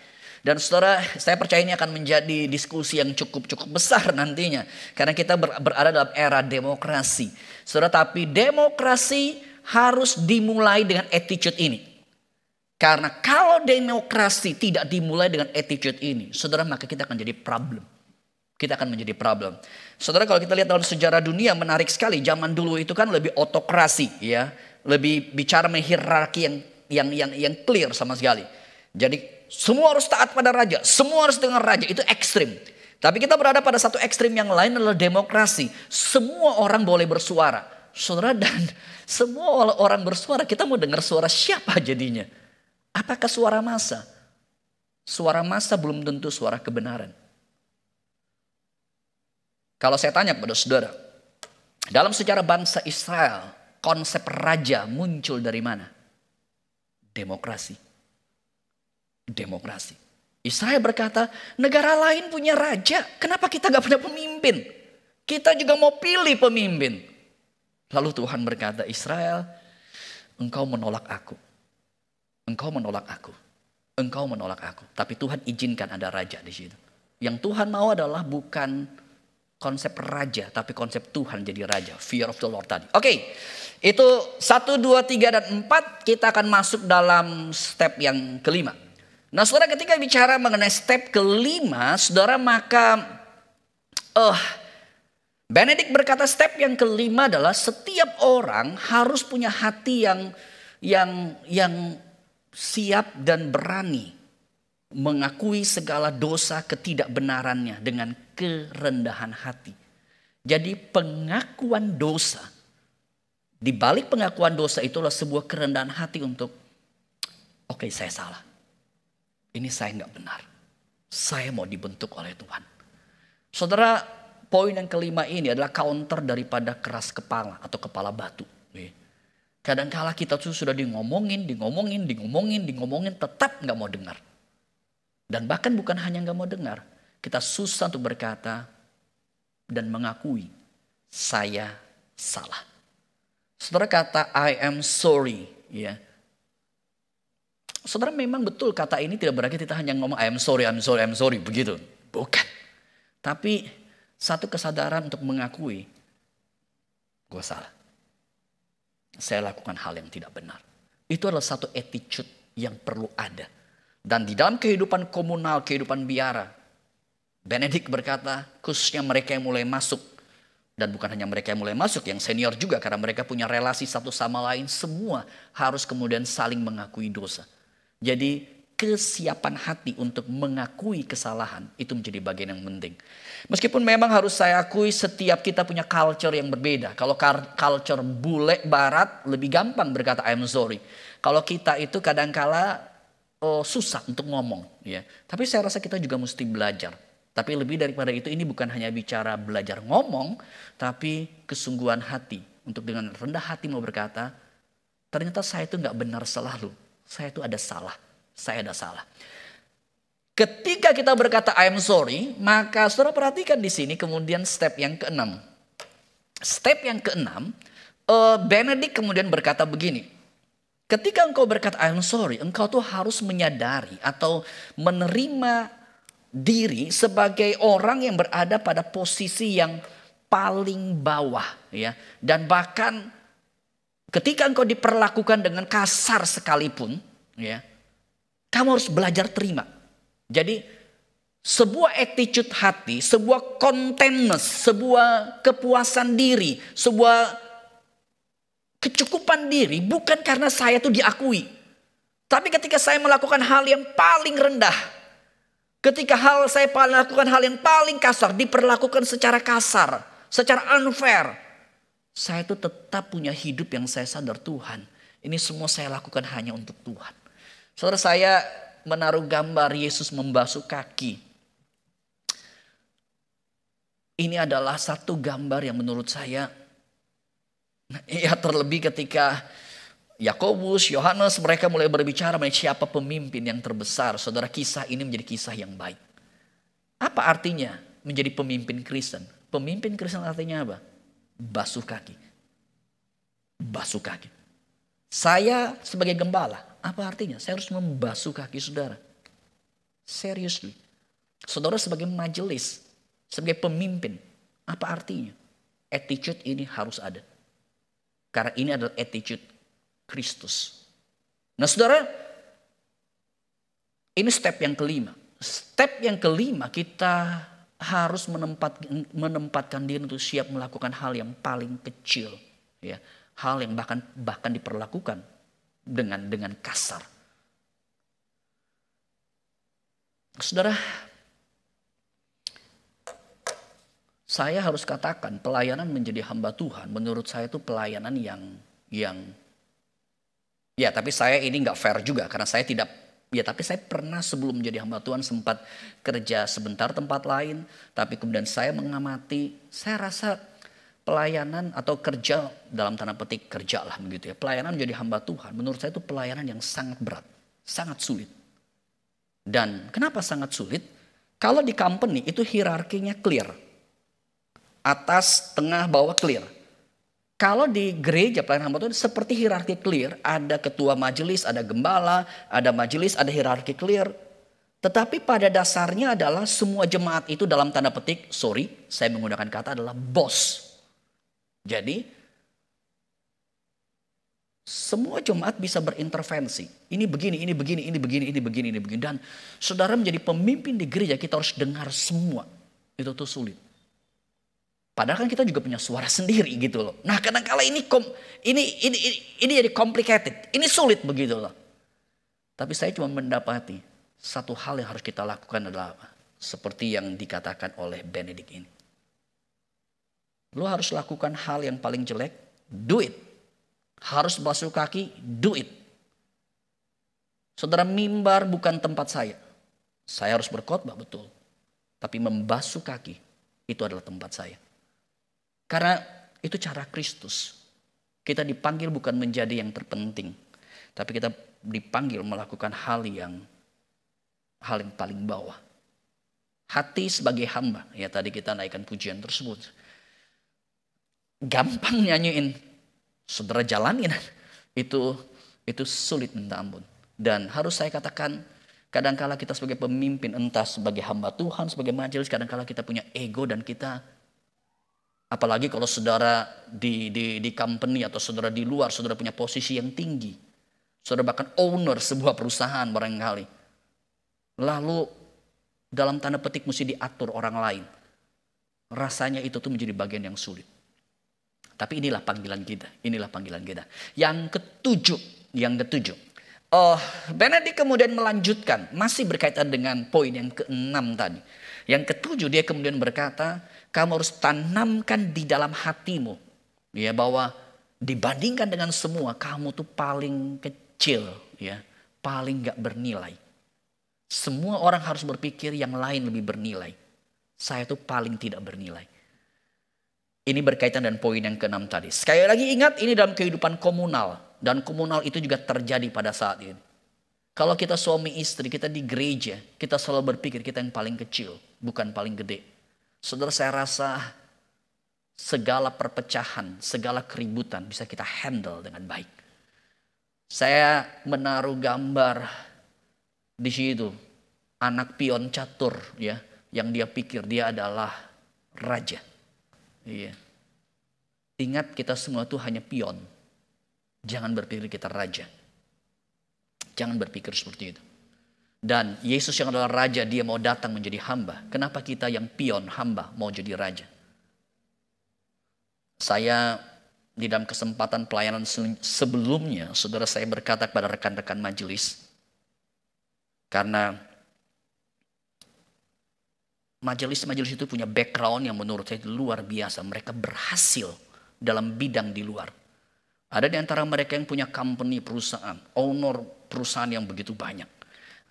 Dan saudara, saya percaya ini akan menjadi diskusi yang cukup-cukup besar nantinya. Karena kita berada dalam era demokrasi. Saudara, tapi demokrasi harus dimulai dengan attitude ini. Karena kalau demokrasi tidak dimulai dengan attitude ini, saudara maka kita akan jadi problem. Kita akan menjadi problem. Saudara kalau kita lihat dalam sejarah dunia menarik sekali. Zaman dulu itu kan lebih otokrasi ya. Lebih bicara menghierarki yang yang yang yang clear sama sekali. Jadi semua harus taat pada raja, semua harus dengar raja, itu ekstrim. Tapi kita berada pada satu ekstrim yang lain adalah demokrasi. Semua orang boleh bersuara. Saudara dan semua orang bersuara, kita mau dengar suara siapa jadinya? Apakah suara masa? Suara masa belum tentu suara kebenaran. Kalau saya tanya kepada saudara, dalam sejarah bangsa Israel, konsep raja muncul dari mana? Demokrasi demokrasi. Israel berkata, negara lain punya raja, kenapa kita gak punya pemimpin? Kita juga mau pilih pemimpin. Lalu Tuhan berkata, Israel, engkau menolak aku. Engkau menolak aku. Engkau menolak aku. Tapi Tuhan izinkan ada raja di situ. Yang Tuhan mau adalah bukan konsep raja, tapi konsep Tuhan jadi raja. Fear of the Lord tadi. Oke, okay. itu satu, dua, tiga dan empat. kita akan masuk dalam step yang kelima. Nah saudara ketika bicara mengenai step kelima, saudara maka uh, Benedict berkata step yang kelima adalah setiap orang harus punya hati yang yang yang siap dan berani mengakui segala dosa ketidakbenarannya dengan kerendahan hati. Jadi pengakuan dosa di balik pengakuan dosa itulah sebuah kerendahan hati untuk oke okay, saya salah. Ini saya nggak benar. Saya mau dibentuk oleh Tuhan. Saudara, poin yang kelima ini adalah counter daripada keras kepala atau kepala batu. Kadangkala kita tuh sudah diomongin, diomongin, diomongin, diomongin, tetap nggak mau dengar. Dan bahkan bukan hanya nggak mau dengar, kita susah untuk berkata dan mengakui saya salah. Saudara kata I am sorry, ya. Saudara memang betul kata ini tidak berarti kita hanya ngomong I'm sorry, I'm sorry, I'm sorry begitu. Bukan. Tapi satu kesadaran untuk mengakui gue salah. Saya lakukan hal yang tidak benar. Itu adalah satu attitude yang perlu ada. Dan di dalam kehidupan komunal, kehidupan biara, Benedict berkata, khususnya mereka yang mulai masuk dan bukan hanya mereka yang mulai masuk, yang senior juga karena mereka punya relasi satu sama lain, semua harus kemudian saling mengakui dosa. Jadi kesiapan hati untuk mengakui kesalahan itu menjadi bagian yang penting. Meskipun memang harus saya akui setiap kita punya culture yang berbeda. Kalau culture bule barat lebih gampang berkata I'm sorry. Kalau kita itu kadangkala oh, susah untuk ngomong ya. Tapi saya rasa kita juga mesti belajar. Tapi lebih daripada itu ini bukan hanya bicara belajar ngomong tapi kesungguhan hati untuk dengan rendah hati mau berkata ternyata saya itu nggak benar selalu saya itu ada salah. Saya ada salah. Ketika kita berkata I'm sorry, maka saudara perhatikan di sini kemudian step yang keenam. Step yang keenam, eh, Benedict kemudian berkata begini. Ketika engkau berkata I'm sorry, engkau tuh harus menyadari atau menerima diri sebagai orang yang berada pada posisi yang paling bawah ya dan bahkan Ketika engkau diperlakukan dengan kasar sekalipun, ya, kamu harus belajar terima. Jadi sebuah attitude hati, sebuah contentness, sebuah kepuasan diri, sebuah kecukupan diri bukan karena saya itu diakui. Tapi ketika saya melakukan hal yang paling rendah, ketika hal saya melakukan hal yang paling kasar diperlakukan secara kasar, secara unfair, saya itu tetap punya hidup yang saya sadar Tuhan. Ini semua saya lakukan hanya untuk Tuhan. Saudara saya menaruh gambar Yesus membasuh kaki. Ini adalah satu gambar yang menurut saya ya terlebih ketika Yakobus, Yohanes mereka mulai berbicara mengenai siapa pemimpin yang terbesar. Saudara kisah ini menjadi kisah yang baik. Apa artinya menjadi pemimpin Kristen? Pemimpin Kristen artinya apa? basuh kaki. Basuh kaki. Saya sebagai gembala, apa artinya? Saya harus membasuh kaki saudara. Seriously. Saudara sebagai majelis, sebagai pemimpin, apa artinya? Attitude ini harus ada. Karena ini adalah attitude Kristus. Nah saudara, ini step yang kelima. Step yang kelima kita harus menempat, menempatkan diri untuk siap melakukan hal yang paling kecil, ya, hal yang bahkan bahkan diperlakukan dengan dengan kasar. Saudara, saya harus katakan pelayanan menjadi hamba Tuhan menurut saya itu pelayanan yang yang ya tapi saya ini nggak fair juga karena saya tidak Ya tapi saya pernah sebelum menjadi hamba Tuhan sempat kerja sebentar tempat lain. Tapi kemudian saya mengamati, saya rasa pelayanan atau kerja dalam tanda petik kerja lah begitu ya. Pelayanan menjadi hamba Tuhan menurut saya itu pelayanan yang sangat berat, sangat sulit. Dan kenapa sangat sulit? Kalau di company itu hierarkinya clear. Atas, tengah, bawah clear. Kalau di gereja pelayanan hamba Tuhan seperti hierarki clear, ada ketua majelis, ada gembala, ada majelis, ada hierarki clear. Tetapi pada dasarnya adalah semua jemaat itu dalam tanda petik, sorry, saya menggunakan kata adalah bos. Jadi semua jemaat bisa berintervensi. Ini begini, ini begini, ini begini, ini begini, ini begini. Dan saudara menjadi pemimpin di gereja kita harus dengar semua. Itu tuh sulit. Padahal kan kita juga punya suara sendiri gitu loh. Nah kadangkala ini, kom, ini, ini, ini, ini jadi complicated, ini sulit begitu loh. Tapi saya cuma mendapati satu hal yang harus kita lakukan adalah apa? Seperti yang dikatakan oleh Benedict ini. Lu harus lakukan hal yang paling jelek, do it. Harus basuh kaki, do it. Saudara mimbar bukan tempat saya. Saya harus berkhotbah betul. Tapi membasuh kaki itu adalah tempat saya. Karena itu cara Kristus. Kita dipanggil bukan menjadi yang terpenting, tapi kita dipanggil melakukan hal yang hal yang paling bawah. Hati sebagai hamba, ya tadi kita naikkan pujian tersebut. Gampang nyanyiin, saudara jalanin. [laughs] Itu itu sulit minta ampun. Dan harus saya katakan, kadangkala kita sebagai pemimpin, entah sebagai hamba Tuhan, sebagai majelis, kadangkala kita punya ego dan kita Apalagi kalau saudara di, di, di company atau saudara di luar, saudara punya posisi yang tinggi. Saudara bahkan owner sebuah perusahaan barangkali. Lalu dalam tanda petik mesti diatur orang lain. Rasanya itu tuh menjadi bagian yang sulit. Tapi inilah panggilan kita, inilah panggilan kita. Yang ketujuh, yang ketujuh. Oh, Benedict kemudian melanjutkan, masih berkaitan dengan poin yang keenam tadi. Yang ketujuh dia kemudian berkata, kamu harus tanamkan di dalam hatimu ya bahwa dibandingkan dengan semua kamu tuh paling kecil ya, paling gak bernilai. Semua orang harus berpikir yang lain lebih bernilai. Saya tuh paling tidak bernilai. Ini berkaitan dengan poin yang keenam tadi. Sekali lagi ingat ini dalam kehidupan komunal dan komunal itu juga terjadi pada saat ini. Kalau kita suami istri, kita di gereja, kita selalu berpikir kita yang paling kecil, bukan paling gede. Saudara saya rasa segala perpecahan, segala keributan bisa kita handle dengan baik. Saya menaruh gambar di situ anak pion catur ya yang dia pikir dia adalah raja. Iya. Ingat kita semua itu hanya pion. Jangan berpikir kita raja. Jangan berpikir seperti itu. Dan Yesus yang adalah raja, dia mau datang menjadi hamba. Kenapa kita yang pion hamba mau jadi raja? Saya di dalam kesempatan pelayanan sebelumnya, saudara saya berkata kepada rekan-rekan majelis, karena majelis-majelis itu punya background yang menurut saya luar biasa. Mereka berhasil dalam bidang di luar. Ada di antara mereka yang punya company perusahaan, owner perusahaan yang begitu banyak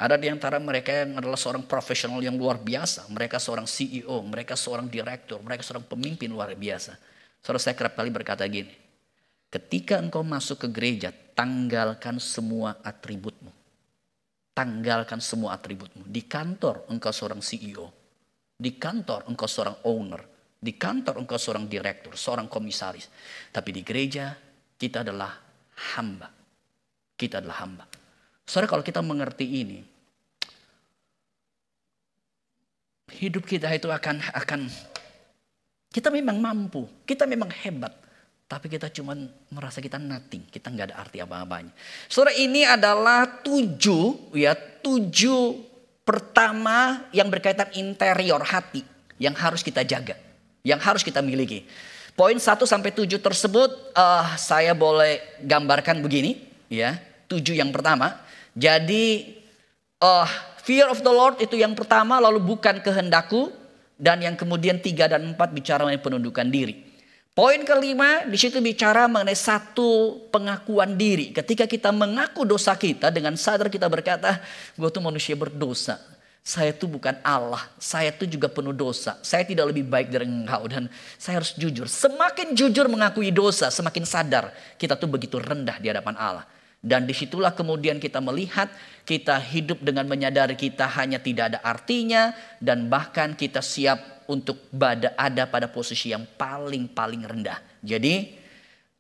ada di antara mereka yang adalah seorang profesional yang luar biasa. Mereka seorang CEO, mereka seorang direktur, mereka seorang pemimpin luar biasa. Saudara saya kerap kali berkata gini, ketika engkau masuk ke gereja, tanggalkan semua atributmu. Tanggalkan semua atributmu. Di kantor engkau seorang CEO, di kantor engkau seorang owner, di kantor engkau seorang direktur, seorang komisaris. Tapi di gereja kita adalah hamba. Kita adalah hamba. Saudara kalau kita mengerti ini, hidup kita itu akan akan kita memang mampu, kita memang hebat, tapi kita cuma merasa kita nothing, kita nggak ada arti apa-apanya. Saudara ini adalah tujuh ya tujuh pertama yang berkaitan interior hati yang harus kita jaga, yang harus kita miliki. Poin satu sampai 7 tersebut uh, saya boleh gambarkan begini ya. Tujuh yang pertama. Jadi uh, Fear of the Lord itu yang pertama, lalu bukan kehendakku. Dan yang kemudian tiga dan empat bicara mengenai penundukan diri. Poin kelima, di situ bicara mengenai satu pengakuan diri. Ketika kita mengaku dosa kita dengan sadar kita berkata, gue tuh manusia berdosa. Saya tuh bukan Allah, saya tuh juga penuh dosa. Saya tidak lebih baik dari engkau dan saya harus jujur. Semakin jujur mengakui dosa, semakin sadar kita tuh begitu rendah di hadapan Allah. Dan disitulah kemudian kita melihat kita hidup dengan menyadari kita hanya tidak ada artinya dan bahkan kita siap untuk ada pada posisi yang paling-paling rendah. Jadi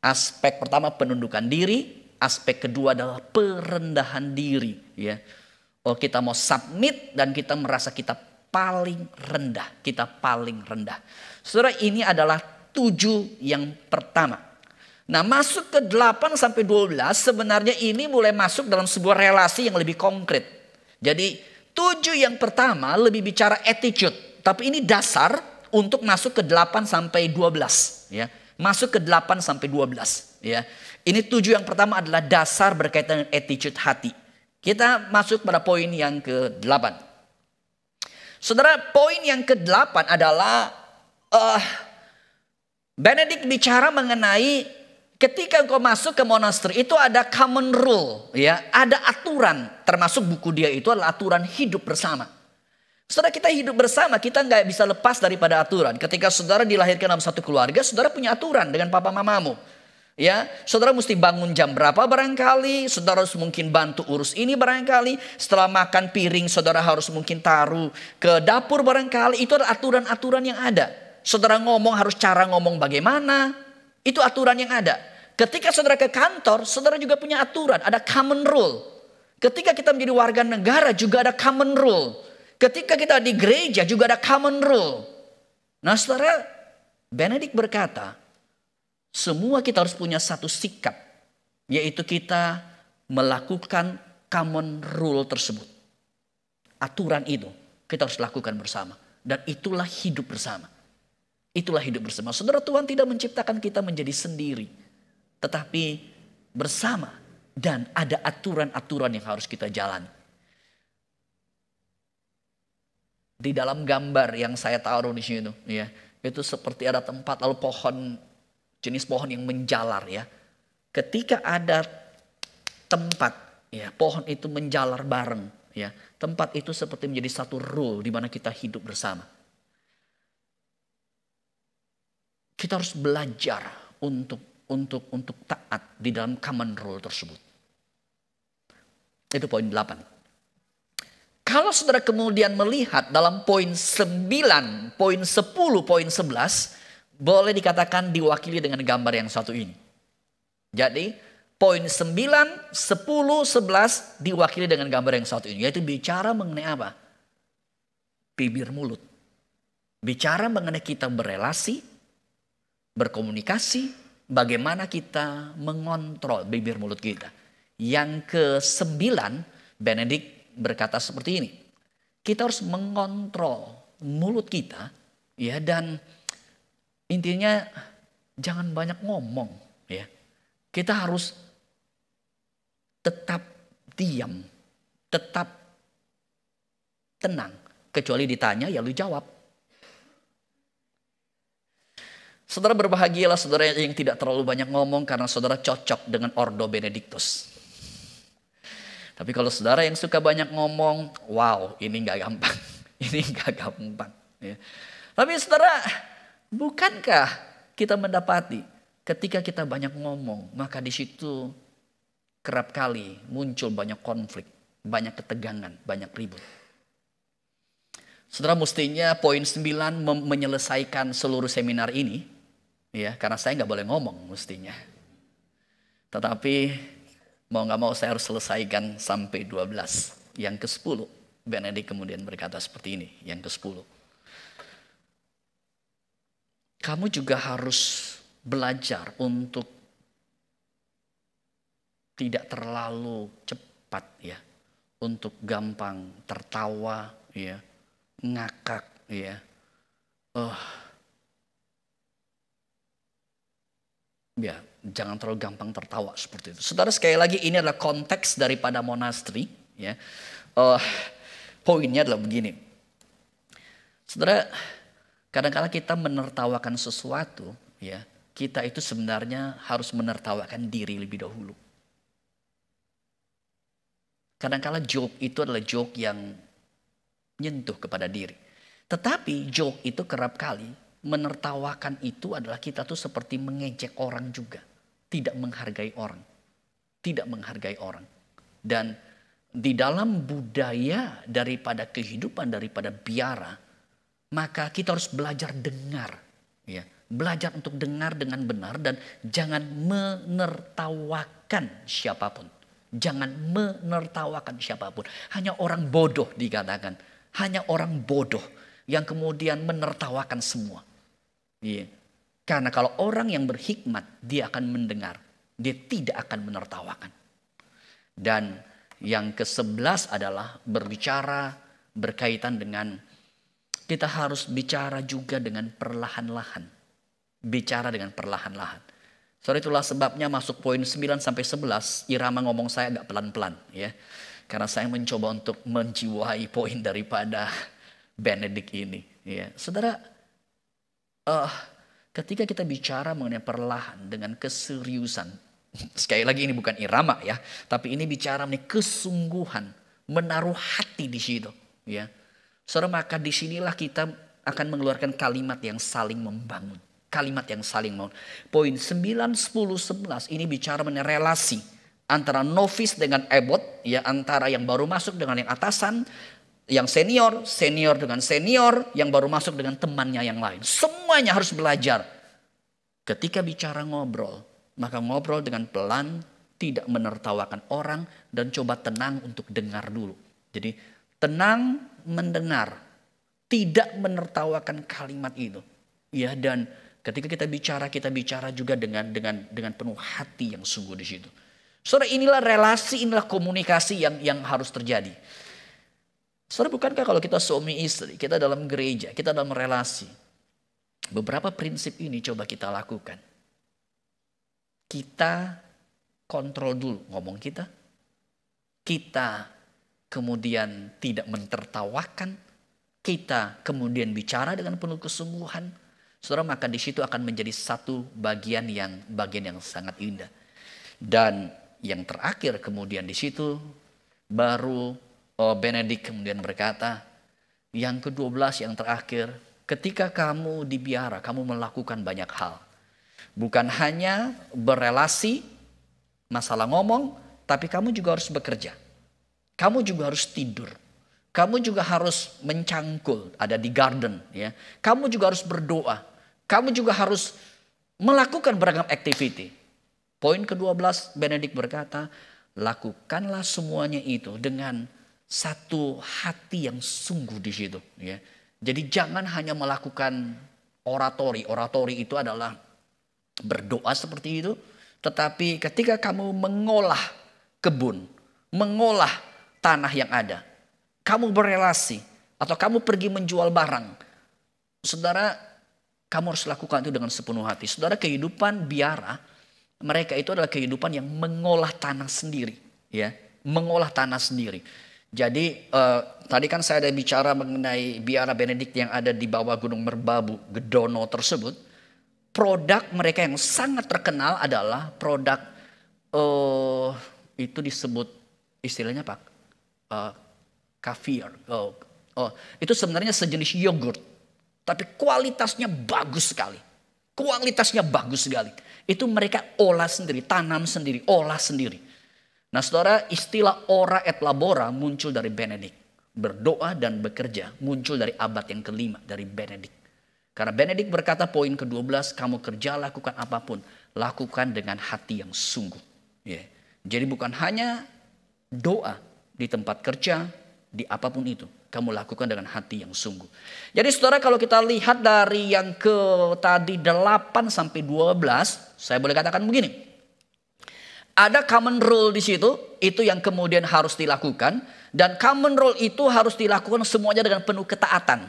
aspek pertama penundukan diri, aspek kedua adalah perendahan diri ya. Oh kita mau submit dan kita merasa kita paling rendah, kita paling rendah. Saudara ini adalah tujuh yang pertama Nah masuk ke 8 sampai 12 sebenarnya ini mulai masuk dalam sebuah relasi yang lebih konkret. Jadi tujuh yang pertama lebih bicara attitude. Tapi ini dasar untuk masuk ke 8 sampai 12 ya. Masuk ke 8 sampai 12 ya. Ini tujuh yang pertama adalah dasar berkaitan dengan attitude hati. Kita masuk pada poin yang ke-8. Saudara, poin yang ke-8 adalah uh, Benedict bicara mengenai Ketika engkau masuk ke monastery itu ada common rule ya, ada aturan termasuk buku dia itu adalah aturan hidup bersama. Setelah kita hidup bersama, kita nggak bisa lepas daripada aturan. Ketika saudara dilahirkan dalam satu keluarga, saudara punya aturan dengan papa mamamu. Ya, saudara mesti bangun jam berapa barangkali, saudara harus mungkin bantu urus ini barangkali, setelah makan piring saudara harus mungkin taruh ke dapur barangkali, itu adalah aturan-aturan yang ada. Saudara ngomong harus cara ngomong bagaimana, itu aturan yang ada. Ketika saudara ke kantor, saudara juga punya aturan, ada common rule. Ketika kita menjadi warga negara juga ada common rule. Ketika kita di gereja juga ada common rule. Nah saudara, Benedict berkata, semua kita harus punya satu sikap. Yaitu kita melakukan common rule tersebut. Aturan itu kita harus lakukan bersama. Dan itulah hidup bersama. Itulah hidup bersama. Saudara Tuhan tidak menciptakan kita menjadi sendiri tetapi bersama dan ada aturan-aturan yang harus kita jalani. Di dalam gambar yang saya taruh di sini ya, itu seperti ada tempat lalu pohon jenis pohon yang menjalar ya. Ketika ada tempat ya, pohon itu menjalar bareng ya. Tempat itu seperti menjadi satu rule di mana kita hidup bersama. Kita harus belajar untuk untuk untuk taat di dalam common rule tersebut. Itu poin 8. Kalau saudara kemudian melihat dalam poin 9, poin 10, poin 11, boleh dikatakan diwakili dengan gambar yang satu ini. Jadi poin 9, 10, 11 diwakili dengan gambar yang satu ini. Yaitu bicara mengenai apa? Bibir mulut. Bicara mengenai kita berelasi, berkomunikasi, bagaimana kita mengontrol bibir mulut kita. Yang ke sembilan, Benedict berkata seperti ini. Kita harus mengontrol mulut kita ya dan intinya jangan banyak ngomong ya. Kita harus tetap diam, tetap tenang. Kecuali ditanya ya lu jawab Saudara berbahagialah saudara yang tidak terlalu banyak ngomong karena saudara cocok dengan Ordo Benedictus. Tapi kalau saudara yang suka banyak ngomong, wow ini gak gampang, [laughs] ini gak gampang. Ya. Tapi saudara, bukankah kita mendapati ketika kita banyak ngomong, maka di situ kerap kali muncul banyak konflik, banyak ketegangan, banyak ribut. Saudara mestinya poin 9 menyelesaikan seluruh seminar ini ya karena saya nggak boleh ngomong mestinya. Tetapi mau nggak mau saya harus selesaikan sampai 12. Yang ke-10, Benedict kemudian berkata seperti ini, yang ke-10. Kamu juga harus belajar untuk tidak terlalu cepat ya, untuk gampang tertawa ya, ngakak ya. Oh, ya jangan terlalu gampang tertawa seperti itu. Saudara sekali lagi ini adalah konteks daripada monastri. Ya. Uh, poinnya adalah begini. Saudara, kadang-kala kita menertawakan sesuatu, ya kita itu sebenarnya harus menertawakan diri lebih dahulu. kadang Kadangkala joke itu adalah joke yang nyentuh kepada diri. Tetapi joke itu kerap kali menertawakan itu adalah kita tuh seperti mengejek orang juga, tidak menghargai orang, tidak menghargai orang. Dan di dalam budaya daripada kehidupan daripada biara, maka kita harus belajar dengar, ya. Belajar untuk dengar dengan benar dan jangan menertawakan siapapun. Jangan menertawakan siapapun. Hanya orang bodoh dikatakan. Hanya orang bodoh yang kemudian menertawakan semua. Iya. Karena kalau orang yang berhikmat, dia akan mendengar. Dia tidak akan menertawakan. Dan yang ke-11 adalah berbicara berkaitan dengan kita harus bicara juga dengan perlahan-lahan. Bicara dengan perlahan-lahan. Sorry itulah sebabnya masuk poin 9 sampai 11, irama ngomong saya agak pelan-pelan ya. Karena saya mencoba untuk menjiwai poin daripada Benedik ini. Ya. Saudara, uh, ketika kita bicara mengenai perlahan dengan keseriusan, sekali lagi ini bukan irama ya, tapi ini bicara mengenai kesungguhan, menaruh hati di situ, ya. Saudara maka disinilah kita akan mengeluarkan kalimat yang saling membangun. Kalimat yang saling membangun. Poin 9, 10, 11 ini bicara mengenai relasi antara novis dengan ebot, ya antara yang baru masuk dengan yang atasan, yang senior, senior dengan senior, yang baru masuk dengan temannya yang lain. Semuanya harus belajar. Ketika bicara ngobrol, maka ngobrol dengan pelan, tidak menertawakan orang, dan coba tenang untuk dengar dulu. Jadi tenang mendengar, tidak menertawakan kalimat itu. Ya dan ketika kita bicara, kita bicara juga dengan dengan dengan penuh hati yang sungguh di situ. Saudara inilah relasi, inilah komunikasi yang yang harus terjadi. Saudara, bukankah kalau kita suami istri, kita dalam gereja, kita dalam relasi, beberapa prinsip ini coba kita lakukan. Kita kontrol dulu ngomong kita. Kita kemudian tidak mentertawakan. Kita kemudian bicara dengan penuh kesungguhan. Saudara maka di situ akan menjadi satu bagian yang bagian yang sangat indah. Dan yang terakhir kemudian di situ baru Oh, Benedict kemudian berkata, yang ke-12 yang terakhir, ketika kamu dibiara, kamu melakukan banyak hal. Bukan hanya berelasi, masalah ngomong, tapi kamu juga harus bekerja. Kamu juga harus tidur. Kamu juga harus mencangkul, ada di garden ya. Kamu juga harus berdoa. Kamu juga harus melakukan beragam activity. Poin ke-12 Benedict berkata, lakukanlah semuanya itu dengan satu hati yang sungguh di situ. Ya. Jadi jangan hanya melakukan oratori. Oratori itu adalah berdoa seperti itu. Tetapi ketika kamu mengolah kebun, mengolah tanah yang ada, kamu berrelasi atau kamu pergi menjual barang, saudara kamu harus lakukan itu dengan sepenuh hati. Saudara kehidupan biara mereka itu adalah kehidupan yang mengolah tanah sendiri, ya, mengolah tanah sendiri. Jadi uh, tadi kan saya ada bicara mengenai biara Benedikt yang ada di bawah Gunung Merbabu, Gedono tersebut. Produk mereka yang sangat terkenal adalah produk uh, itu disebut istilahnya pak uh, eh, kafir. Oh, oh, itu sebenarnya sejenis yogurt, tapi kualitasnya bagus sekali. Kualitasnya bagus sekali. Itu mereka olah sendiri, tanam sendiri, olah sendiri Nah saudara istilah ora et labora muncul dari Benedik. Berdoa dan bekerja muncul dari abad yang kelima dari Benedik. Karena Benedik berkata poin ke-12 kamu kerja lakukan apapun. Lakukan dengan hati yang sungguh. Yeah. Jadi bukan hanya doa di tempat kerja, di apapun itu. Kamu lakukan dengan hati yang sungguh. Jadi saudara kalau kita lihat dari yang ke tadi 8 sampai 12. Saya boleh katakan begini. Ada common rule di situ, itu yang kemudian harus dilakukan. Dan common rule itu harus dilakukan semuanya dengan penuh ketaatan.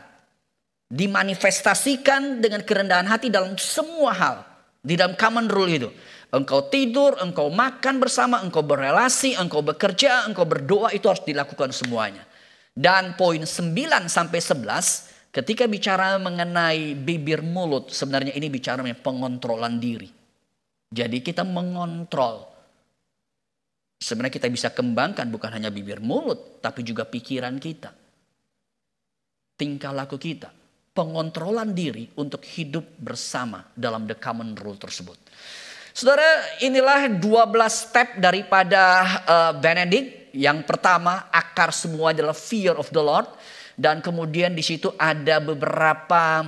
Dimanifestasikan dengan kerendahan hati dalam semua hal. Di dalam common rule itu. Engkau tidur, engkau makan bersama, engkau berrelasi engkau bekerja, engkau berdoa. Itu harus dilakukan semuanya. Dan poin 9 sampai 11 ketika bicara mengenai bibir mulut sebenarnya ini bicara mengenai pengontrolan diri. Jadi kita mengontrol Sebenarnya kita bisa kembangkan bukan hanya bibir mulut, tapi juga pikiran kita. Tingkah laku kita. Pengontrolan diri untuk hidup bersama dalam the common rule tersebut. Saudara, inilah 12 step daripada uh, Benedict. Yang pertama, akar semua adalah fear of the Lord. Dan kemudian di situ ada beberapa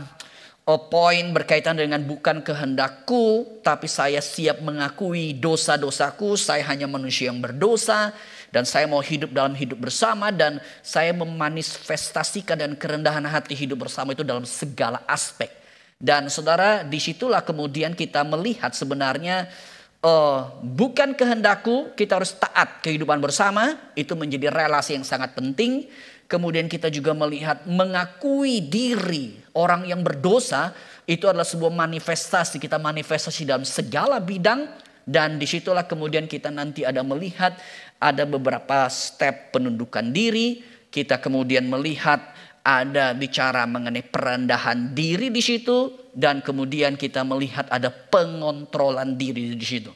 Oh, poin berkaitan dengan bukan kehendakku, tapi saya siap mengakui dosa-dosaku. Saya hanya manusia yang berdosa, dan saya mau hidup dalam hidup bersama, dan saya memanifestasikan dan kerendahan hati hidup bersama itu dalam segala aspek. Dan saudara, disitulah kemudian kita melihat sebenarnya uh, bukan kehendakku, kita harus taat kehidupan bersama. Itu menjadi relasi yang sangat penting Kemudian kita juga melihat mengakui diri orang yang berdosa itu adalah sebuah manifestasi. Kita manifestasi dalam segala bidang dan disitulah kemudian kita nanti ada melihat ada beberapa step penundukan diri. Kita kemudian melihat ada bicara mengenai perendahan diri di situ dan kemudian kita melihat ada pengontrolan diri di situ.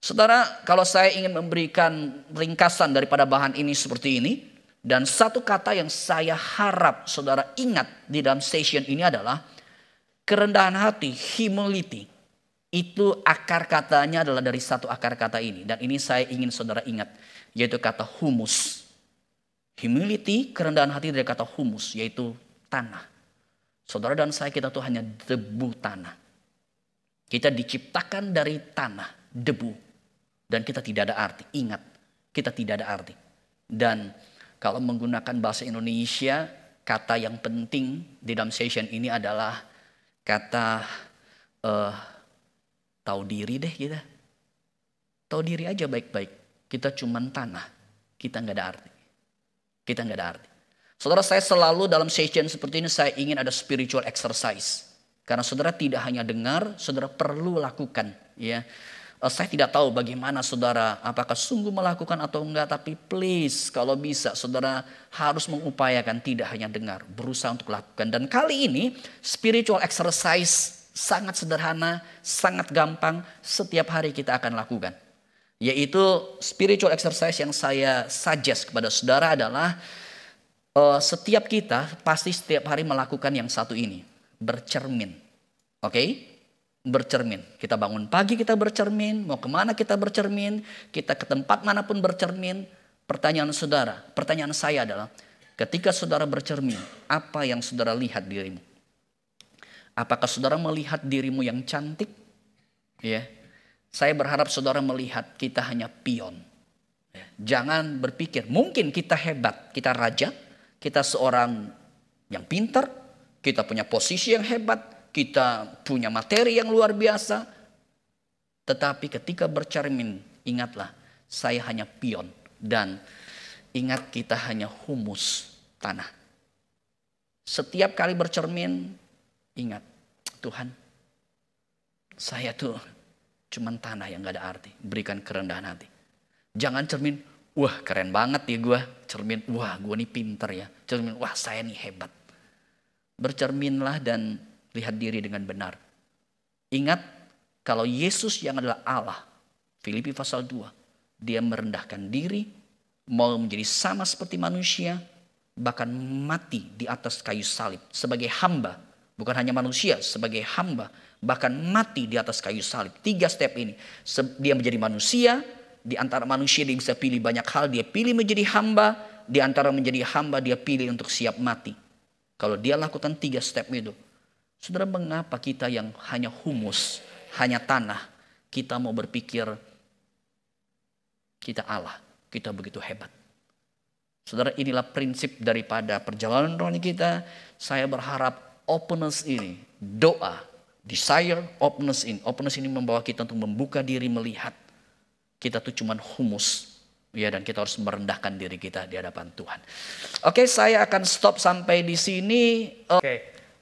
Saudara, kalau saya ingin memberikan ringkasan daripada bahan ini seperti ini, dan satu kata yang saya harap saudara ingat di dalam session ini adalah kerendahan hati, humility. Itu akar katanya adalah dari satu akar kata ini. Dan ini saya ingin saudara ingat, yaitu kata humus. Humility, kerendahan hati dari kata humus, yaitu tanah. Saudara dan saya kita tuh hanya debu tanah. Kita diciptakan dari tanah, debu. Dan kita tidak ada arti. Ingat, kita tidak ada arti. Dan kalau menggunakan bahasa Indonesia, kata yang penting di dalam session ini adalah kata uh, tahu diri deh kita. Tahu diri aja baik-baik. Kita cuma tanah. Kita nggak ada arti. Kita nggak ada arti. Saudara saya selalu dalam session seperti ini saya ingin ada spiritual exercise. Karena saudara tidak hanya dengar, saudara perlu lakukan. Ya, Eh, saya tidak tahu bagaimana saudara apakah sungguh melakukan atau enggak tapi please kalau bisa saudara harus mengupayakan tidak hanya dengar berusaha untuk lakukan dan kali ini spiritual exercise sangat sederhana, sangat gampang setiap hari kita akan lakukan. Yaitu spiritual exercise yang saya suggest kepada saudara adalah uh, setiap kita pasti setiap hari melakukan yang satu ini, bercermin. Oke? Okay? bercermin. Kita bangun pagi kita bercermin, mau kemana kita bercermin, kita ke tempat manapun bercermin. Pertanyaan saudara, pertanyaan saya adalah ketika saudara bercermin, apa yang saudara lihat dirimu? Apakah saudara melihat dirimu yang cantik? Ya, saya berharap saudara melihat kita hanya pion. Ya. Jangan berpikir mungkin kita hebat, kita raja, kita seorang yang pintar, kita punya posisi yang hebat, kita punya materi yang luar biasa. Tetapi ketika bercermin, ingatlah saya hanya pion dan ingat kita hanya humus tanah. Setiap kali bercermin, ingat Tuhan, saya tuh cuman tanah yang gak ada arti. Berikan kerendahan hati. Jangan cermin, wah keren banget ya gue. Cermin, wah gue nih pinter ya. Cermin, wah saya nih hebat. Bercerminlah dan Lihat diri dengan benar. Ingat kalau Yesus yang adalah Allah. Filipi pasal 2. Dia merendahkan diri, mau menjadi sama seperti manusia, bahkan mati di atas kayu salib sebagai hamba. Bukan hanya manusia, sebagai hamba. Bahkan mati di atas kayu salib. Tiga step ini. Dia menjadi manusia, di antara manusia dia bisa pilih banyak hal. Dia pilih menjadi hamba, di antara menjadi hamba dia pilih untuk siap mati. Kalau dia lakukan tiga step itu, Saudara, mengapa kita yang hanya humus, hanya tanah, kita mau berpikir kita Allah, kita begitu hebat. Saudara, inilah prinsip daripada perjalanan rohani kita. Saya berharap openness ini, doa, desire, openness ini. Openness ini membawa kita untuk membuka diri melihat. Kita tuh cuman humus, Ya, dan kita harus merendahkan diri kita di hadapan Tuhan. Oke, saya akan stop sampai di sini. Eh, Oke. Okay.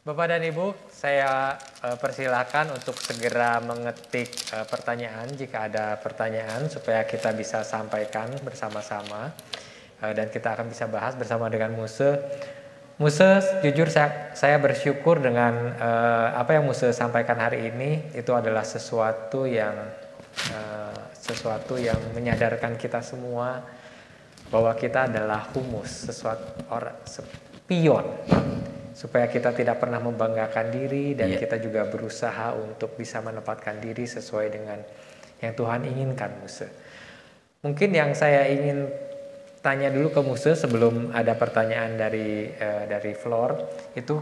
Bapak dan Ibu, saya eh, persilahkan untuk segera mengetik eh, pertanyaan jika ada pertanyaan supaya kita bisa sampaikan bersama-sama eh, dan kita akan bisa bahas bersama dengan Musa. Musa, jujur saya, saya bersyukur dengan apa yang Musa sampaikan hari ini itu adalah sesuatu yang sesuatu yang menyadarkan kita semua bahwa kita adalah humus, sesuatu orang pion supaya kita tidak pernah membanggakan diri dan yeah. kita juga berusaha untuk bisa menempatkan diri sesuai dengan yang Tuhan inginkan Musa. Mungkin yang saya ingin tanya dulu ke Musa sebelum ada pertanyaan dari uh, dari Flor itu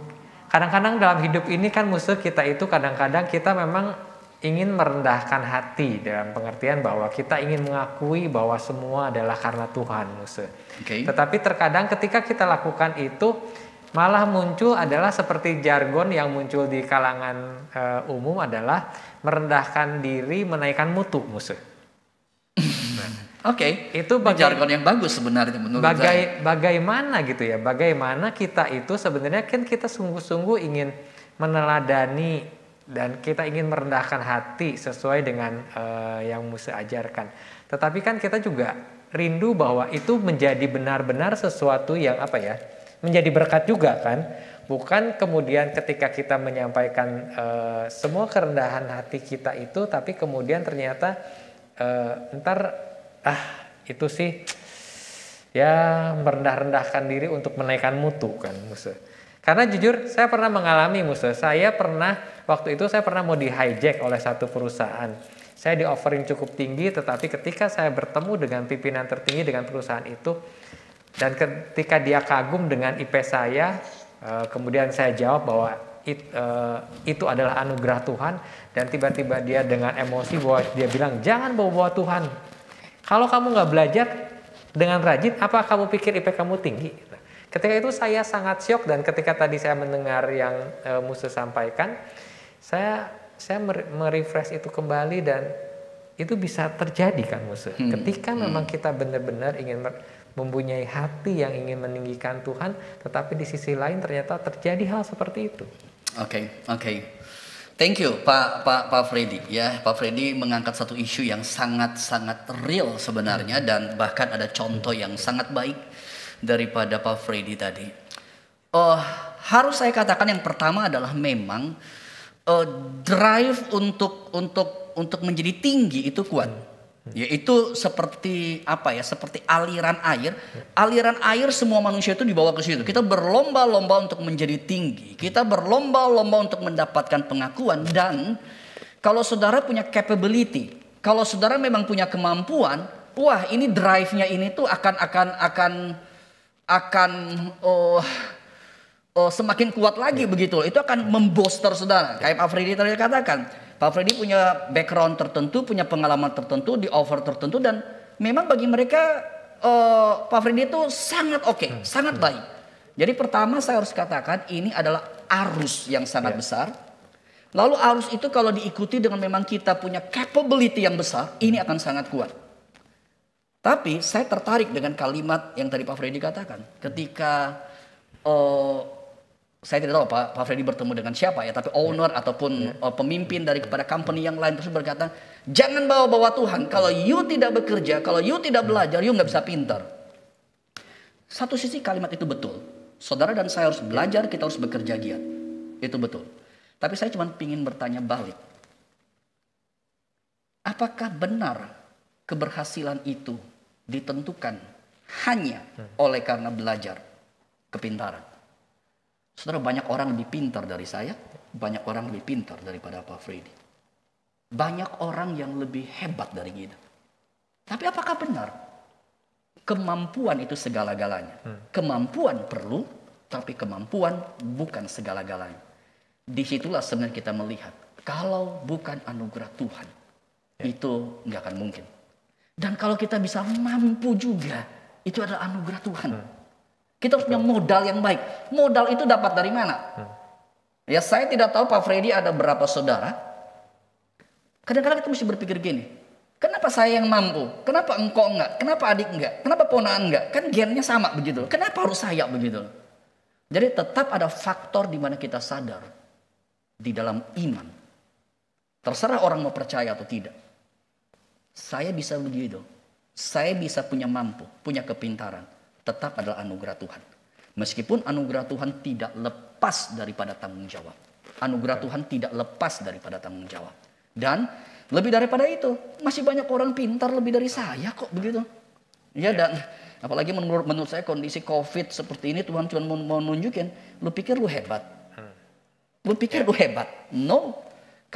kadang-kadang dalam hidup ini kan Musa kita itu kadang-kadang kita memang ingin merendahkan hati dalam pengertian bahwa kita ingin mengakui bahwa semua adalah karena Tuhan Musa. Okay. Tetapi terkadang ketika kita lakukan itu malah muncul adalah seperti jargon yang muncul di kalangan e, umum adalah merendahkan diri menaikkan mutu musuh. Oke, okay. itu bagai, jargon yang bagus sebenarnya menurut bagai, saya. Bagaimana gitu ya? Bagaimana kita itu sebenarnya kan kita sungguh-sungguh ingin meneladani dan kita ingin merendahkan hati sesuai dengan e, yang Musa ajarkan. Tetapi kan kita juga rindu bahwa itu menjadi benar-benar sesuatu yang apa ya? menjadi berkat juga kan. Bukan kemudian ketika kita menyampaikan e, semua kerendahan hati kita itu, tapi kemudian ternyata e, ntar ah itu sih ya merendah-rendahkan diri untuk menaikkan mutu kan Musa Karena jujur saya pernah mengalami Musa Saya pernah waktu itu saya pernah mau di hijack oleh satu perusahaan. Saya di offering cukup tinggi tetapi ketika saya bertemu dengan pimpinan tertinggi dengan perusahaan itu dan ketika dia kagum dengan IP saya, eh, kemudian saya jawab bahwa It, eh, itu adalah anugerah Tuhan dan tiba-tiba dia dengan emosi bahwa dia bilang jangan bawa-bawa Tuhan kalau kamu nggak belajar dengan rajin apa kamu pikir IP kamu tinggi ketika itu saya sangat syok dan ketika tadi saya mendengar yang uh, eh, musuh sampaikan saya saya merefresh itu kembali dan itu bisa terjadi kan Musa. hmm. ketika hmm. memang kita benar-benar ingin mempunyai hati yang ingin meninggikan Tuhan, tetapi di sisi lain ternyata terjadi hal seperti itu. Oke, okay, oke. Okay. Thank you Pak Pak Pak Freddy ya Pak Freddy mengangkat satu isu yang sangat sangat real sebenarnya dan bahkan ada contoh yang sangat baik daripada Pak Freddy tadi. Oh, harus saya katakan yang pertama adalah memang uh, drive untuk untuk untuk menjadi tinggi itu kuat. Hmm Ya itu seperti apa ya? Seperti aliran air. Aliran air semua manusia itu dibawa ke situ. Kita berlomba-lomba untuk menjadi tinggi. Kita berlomba-lomba untuk mendapatkan pengakuan dan kalau saudara punya capability, kalau saudara memang punya kemampuan, wah ini drive-nya ini tuh akan akan akan akan oh, oh semakin kuat lagi iya. begitu. Itu akan memboster saudara. Kayak Afridi tadi katakan, Pak Freddy punya background tertentu, punya pengalaman tertentu di offer tertentu dan memang bagi mereka uh, Pak Freddy itu sangat oke, okay, hmm. sangat hmm. baik. Jadi pertama saya harus katakan ini adalah arus yang sangat yeah. besar. Lalu arus itu kalau diikuti dengan memang kita punya capability yang besar, ini akan sangat kuat. Tapi saya tertarik dengan kalimat yang tadi Pak Freddy katakan. Ketika uh, saya tidak tahu Pak, Pak Freddy bertemu dengan siapa ya, tapi owner yeah. ataupun yeah. Ya. pemimpin dari kepada company yang lain terus berkata, jangan bawa-bawa Tuhan. Kalau ya. you tidak bekerja, kalau you tidak ya. belajar, you nggak bisa pintar. Satu sisi kalimat itu betul. Saudara dan saya harus belajar, kita harus bekerja giat. Itu betul. Tapi saya cuma ingin bertanya balik. Apakah benar keberhasilan itu ditentukan hanya oleh karena belajar kepintaran? Saudara banyak orang lebih pintar dari saya, banyak orang lebih pintar daripada Pak Freddy. Banyak orang yang lebih hebat dari kita. Tapi apakah benar? Kemampuan itu segala-galanya. Hmm. Kemampuan perlu, tapi kemampuan bukan segala-galanya. Disitulah sebenarnya kita melihat, kalau bukan anugerah Tuhan, ya. itu nggak akan mungkin. Dan kalau kita bisa mampu juga, itu adalah anugerah Tuhan. Hmm. Kita harus punya modal yang baik. Modal itu dapat dari mana? Hmm. Ya saya tidak tahu Pak Freddy ada berapa saudara. Kadang-kadang kita mesti berpikir gini. Kenapa saya yang mampu? Kenapa engkau enggak? Kenapa adik enggak? Kenapa ponaan enggak? Kan gennya sama begitu. Kenapa harus saya begitu? Jadi tetap ada faktor di mana kita sadar di dalam iman. Terserah orang mau percaya atau tidak. Saya bisa begitu. Saya bisa punya mampu, punya kepintaran tetap adalah anugerah Tuhan. Meskipun anugerah Tuhan tidak lepas daripada tanggung jawab. Anugerah Tuhan tidak lepas daripada tanggung jawab. Dan lebih daripada itu, masih banyak orang pintar lebih dari saya kok begitu. Ya dan apalagi menurut menurut saya kondisi Covid seperti ini Tuhan cuma mau, mau nunjukin, lu pikir lu hebat? Hmm. Lu pikir ya. lu hebat? No,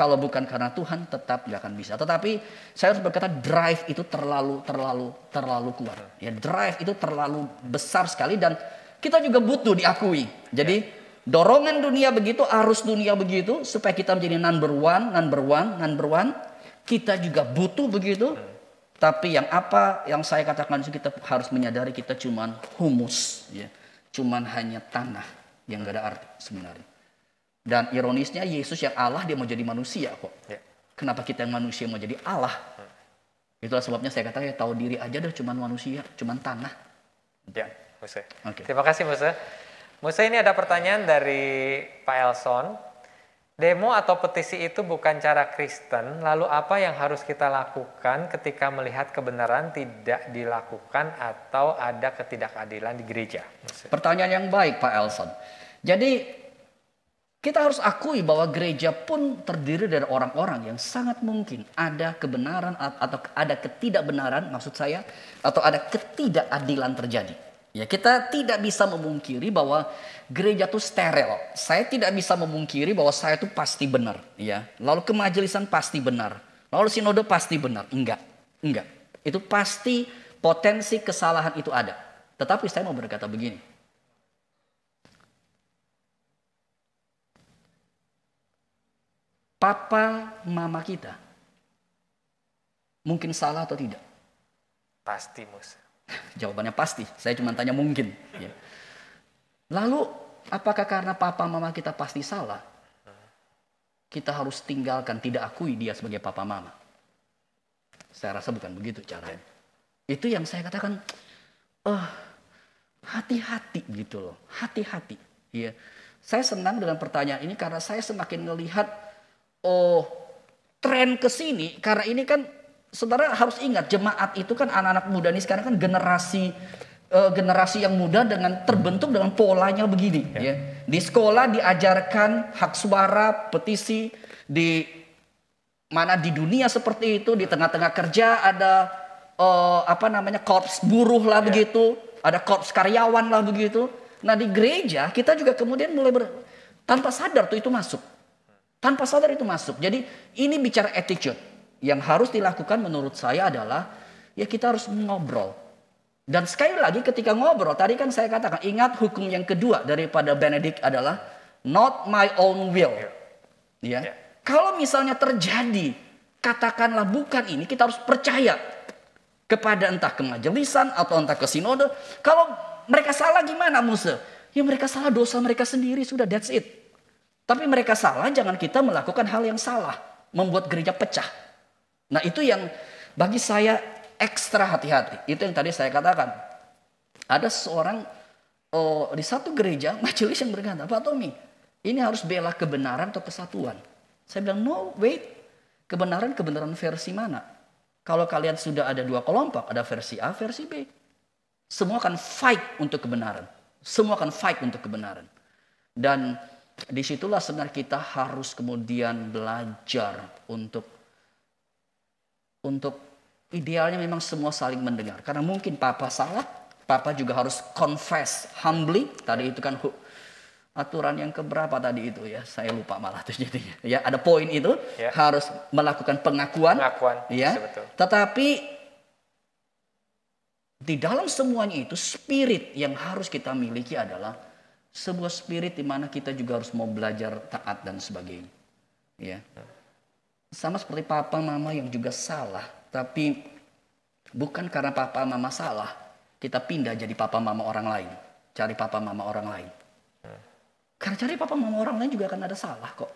kalau bukan karena Tuhan tetap tidak akan bisa. Tetapi saya harus berkata drive itu terlalu terlalu terlalu kuat. Ya drive itu terlalu besar sekali dan kita juga butuh diakui. Jadi dorongan dunia begitu, arus dunia begitu supaya kita menjadi number one, number one, number one. Kita juga butuh begitu. Tapi yang apa yang saya katakan kita harus menyadari kita cuman humus, ya. cuman hanya tanah yang gak ada arti sebenarnya. Dan ironisnya Yesus yang Allah dia mau jadi manusia kok. Ya. Kenapa kita yang manusia mau jadi Allah? Hmm. Itulah sebabnya saya katakan ya tahu diri aja dah cuman manusia, cuman tanah. Ya, Musa. Okay. Terima kasih Musa. Musa ini ada pertanyaan dari Pak Elson. Demo atau petisi itu bukan cara Kristen, lalu apa yang harus kita lakukan ketika melihat kebenaran tidak dilakukan atau ada ketidakadilan di gereja? Pertanyaan yang baik Pak Elson. Jadi kita harus akui bahwa gereja pun terdiri dari orang-orang yang sangat mungkin ada kebenaran atau ada ketidakbenaran maksud saya atau ada ketidakadilan terjadi. Ya, kita tidak bisa memungkiri bahwa gereja itu steril. Saya tidak bisa memungkiri bahwa saya itu pasti benar, ya. Lalu kemajelisan pasti benar. Lalu sinode pasti benar. Enggak. Enggak. Itu pasti potensi kesalahan itu ada. Tetapi saya mau berkata begini. papa mama kita mungkin salah atau tidak? Pasti Musa. [laughs] Jawabannya pasti. Saya cuma tanya mungkin. Ya. Lalu apakah karena papa mama kita pasti salah? Kita harus tinggalkan, tidak akui dia sebagai papa mama. Saya rasa bukan begitu caranya. Itu yang saya katakan, oh, hati-hati gitu loh, hati-hati. Ya. Saya senang dengan pertanyaan ini karena saya semakin melihat oh tren ke sini karena ini kan saudara harus ingat jemaat itu kan anak-anak muda nih sekarang kan generasi uh, generasi yang muda dengan terbentuk dengan polanya begini ya. ya. Di sekolah diajarkan hak suara, petisi di mana di dunia seperti itu di tengah-tengah kerja ada uh, apa namanya korps buruh lah ya. begitu, ada korps karyawan lah begitu. Nah di gereja kita juga kemudian mulai ber, tanpa sadar tuh itu masuk. Tanpa sadar itu masuk. Jadi ini bicara attitude. Yang harus dilakukan menurut saya adalah ya kita harus ngobrol. Dan sekali lagi ketika ngobrol, tadi kan saya katakan ingat hukum yang kedua daripada Benedict adalah not my own will. Ya. ya. Kalau misalnya terjadi, katakanlah bukan ini, kita harus percaya kepada entah kemajelisan atau entah ke sinode. Kalau mereka salah gimana Musa? Ya mereka salah dosa mereka sendiri sudah that's it. Tapi mereka salah, jangan kita melakukan hal yang salah, membuat gereja pecah. Nah, itu yang bagi saya ekstra hati-hati. Itu yang tadi saya katakan. Ada seorang oh, di satu gereja [laughs] majelis yang berkata, Pak Tommy, ini harus bela kebenaran atau kesatuan. Saya bilang, no, wait. Kebenaran, kebenaran versi mana? Kalau kalian sudah ada dua kelompok, ada versi A, versi B. Semua akan fight untuk kebenaran. Semua akan fight untuk kebenaran. Dan disitulah sebenarnya kita harus kemudian belajar untuk untuk idealnya memang semua saling mendengar. Karena mungkin papa salah, papa juga harus confess humbly. Tadi itu kan aturan yang keberapa tadi itu ya saya lupa malah tuh jadinya ya ada poin itu ya. harus melakukan pengakuan, pengakuan ya betul. tetapi di dalam semuanya itu spirit yang harus kita miliki adalah sebuah spirit di mana kita juga harus mau belajar taat dan sebagainya. Ya. Sama seperti papa mama yang juga salah, tapi bukan karena papa mama salah, kita pindah jadi papa mama orang lain, cari papa mama orang lain. Karena cari papa mama orang lain juga akan ada salah kok.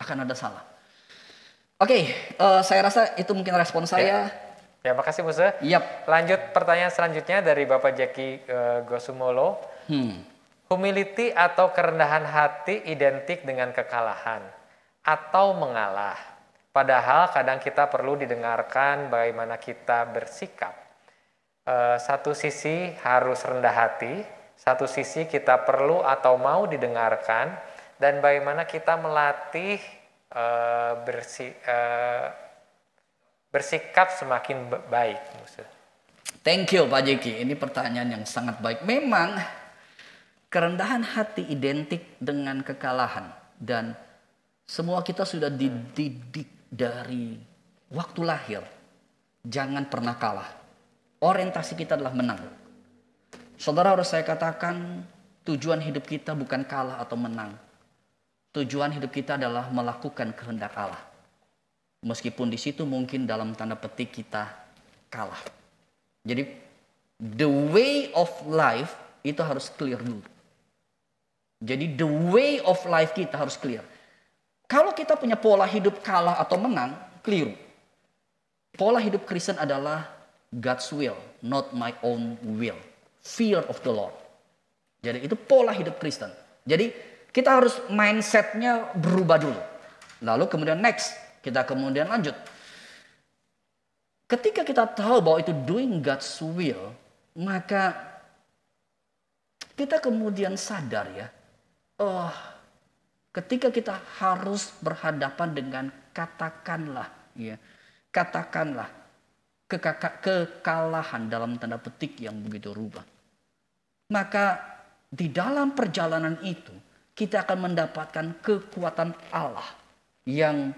Akan ada salah. Oke, okay, uh, eh, saya rasa itu mungkin respon ya. saya. Ya. Terima kasih Musa. Yap. Lanjut pertanyaan selanjutnya dari Bapak Jackie uh, Gosumolo. Hmm. Humility atau kerendahan hati identik dengan kekalahan atau mengalah. Padahal kadang kita perlu didengarkan bagaimana kita bersikap. Eh, satu sisi harus rendah hati, satu sisi kita perlu atau mau didengarkan, dan bagaimana kita melatih eh, eh, bersikap semakin baik. Thank you Pak Jeki, ini pertanyaan yang sangat baik. Memang Kerendahan hati identik dengan kekalahan dan semua kita sudah dididik dari waktu lahir. Jangan pernah kalah. Orientasi kita adalah menang. Saudara harus saya katakan tujuan hidup kita bukan kalah atau menang. Tujuan hidup kita adalah melakukan kehendak Allah. Meskipun di situ mungkin dalam tanda petik kita kalah. Jadi the way of life itu harus clear dulu jadi the way of life kita harus clear. Kalau kita punya pola hidup kalah atau menang, keliru. Pola hidup Kristen adalah God's will, not my own will. Fear of the Lord. Jadi itu pola hidup Kristen. Jadi kita harus mindsetnya berubah dulu. Lalu kemudian next, kita kemudian lanjut. Ketika kita tahu bahwa itu doing God's will, maka kita kemudian sadar ya, uh, ketika kita harus berhadapan dengan katakanlah ya katakanlah kekaka, kekalahan dalam tanda petik yang begitu rubah maka di dalam perjalanan itu kita akan mendapatkan kekuatan Allah yang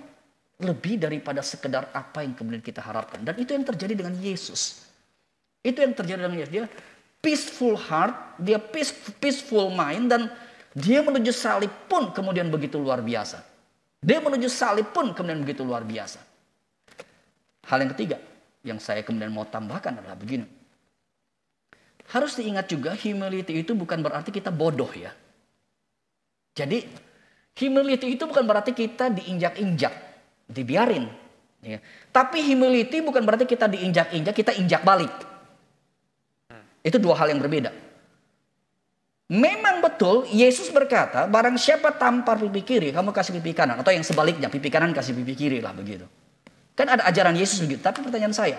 lebih daripada sekedar apa yang kemudian kita harapkan dan itu yang terjadi dengan Yesus itu yang terjadi dengan Yesus dia peaceful heart dia peaceful mind dan dia menuju salib pun kemudian begitu luar biasa. Dia menuju salib pun kemudian begitu luar biasa. Hal yang ketiga yang saya kemudian mau tambahkan adalah begini. Harus diingat juga humility itu bukan berarti kita bodoh ya. Jadi humility itu bukan berarti kita diinjak-injak, dibiarin. Ya. Tapi humility bukan berarti kita diinjak-injak, kita injak balik. Itu dua hal yang berbeda. Memang betul Yesus berkata barang siapa tampar pipi kiri kamu kasih pipi kanan. Atau yang sebaliknya pipi kanan kasih pipi kiri lah begitu. Kan ada ajaran Yesus begitu. Tapi pertanyaan saya.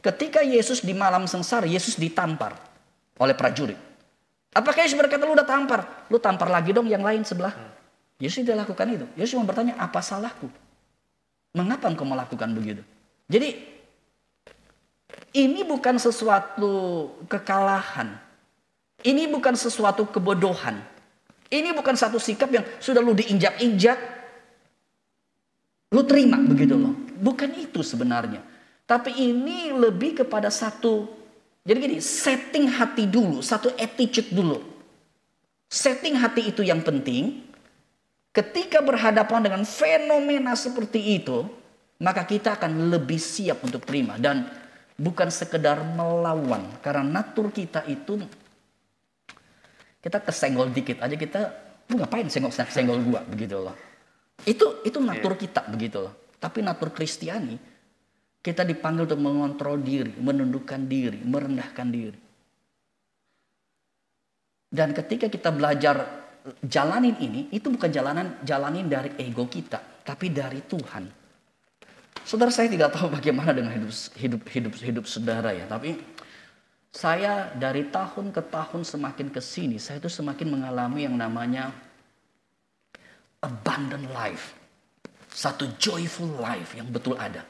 Ketika Yesus di malam sengsar Yesus ditampar oleh prajurit. Apakah Yesus berkata lu udah tampar? Lu tampar lagi dong yang lain sebelah. Hmm. Yesus tidak lakukan itu. Yesus cuma bertanya apa salahku? Mengapa engkau melakukan begitu? Jadi ini bukan sesuatu kekalahan ini bukan sesuatu kebodohan. Ini bukan satu sikap yang sudah lu diinjak-injak. Lu terima begitu loh. Bukan itu sebenarnya. Tapi ini lebih kepada satu. Jadi gini, setting hati dulu. Satu attitude dulu. Setting hati itu yang penting. Ketika berhadapan dengan fenomena seperti itu, maka kita akan lebih siap untuk terima dan bukan sekedar melawan karena natur kita itu kita kesenggol dikit aja kita lu ngapain senggol senggol gua begitu loh itu itu natur iya. kita begitu loh tapi natur Kristiani kita dipanggil untuk mengontrol diri menundukkan diri merendahkan diri dan ketika kita belajar jalanin ini itu bukan jalanan jalanin dari ego kita tapi dari Tuhan saudara saya tidak tahu bagaimana dengan hidup hidup hidup hidup saudara ya tapi saya dari tahun ke tahun semakin ke sini, saya itu semakin mengalami yang namanya abundant life. Satu joyful life yang betul ada.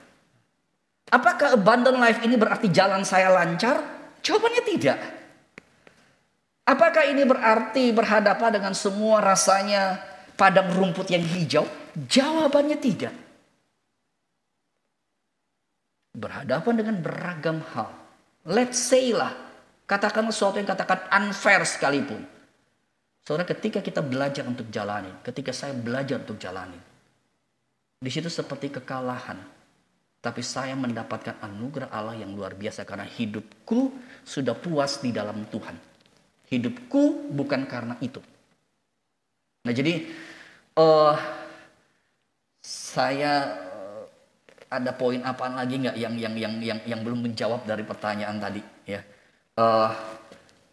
Apakah abundant life ini berarti jalan saya lancar? Jawabannya tidak. Apakah ini berarti berhadapan dengan semua rasanya padang rumput yang hijau? Jawabannya tidak. Berhadapan dengan beragam hal Let's say lah. Katakanlah sesuatu yang katakan unfair sekalipun. Saudara ketika kita belajar untuk jalani. Ketika saya belajar untuk jalani. Di situ seperti kekalahan. Tapi saya mendapatkan anugerah Allah yang luar biasa. Karena hidupku sudah puas di dalam Tuhan. Hidupku bukan karena itu. Nah jadi uh, saya ada poin apaan lagi nggak yang yang yang yang yang belum menjawab dari pertanyaan tadi ya uh,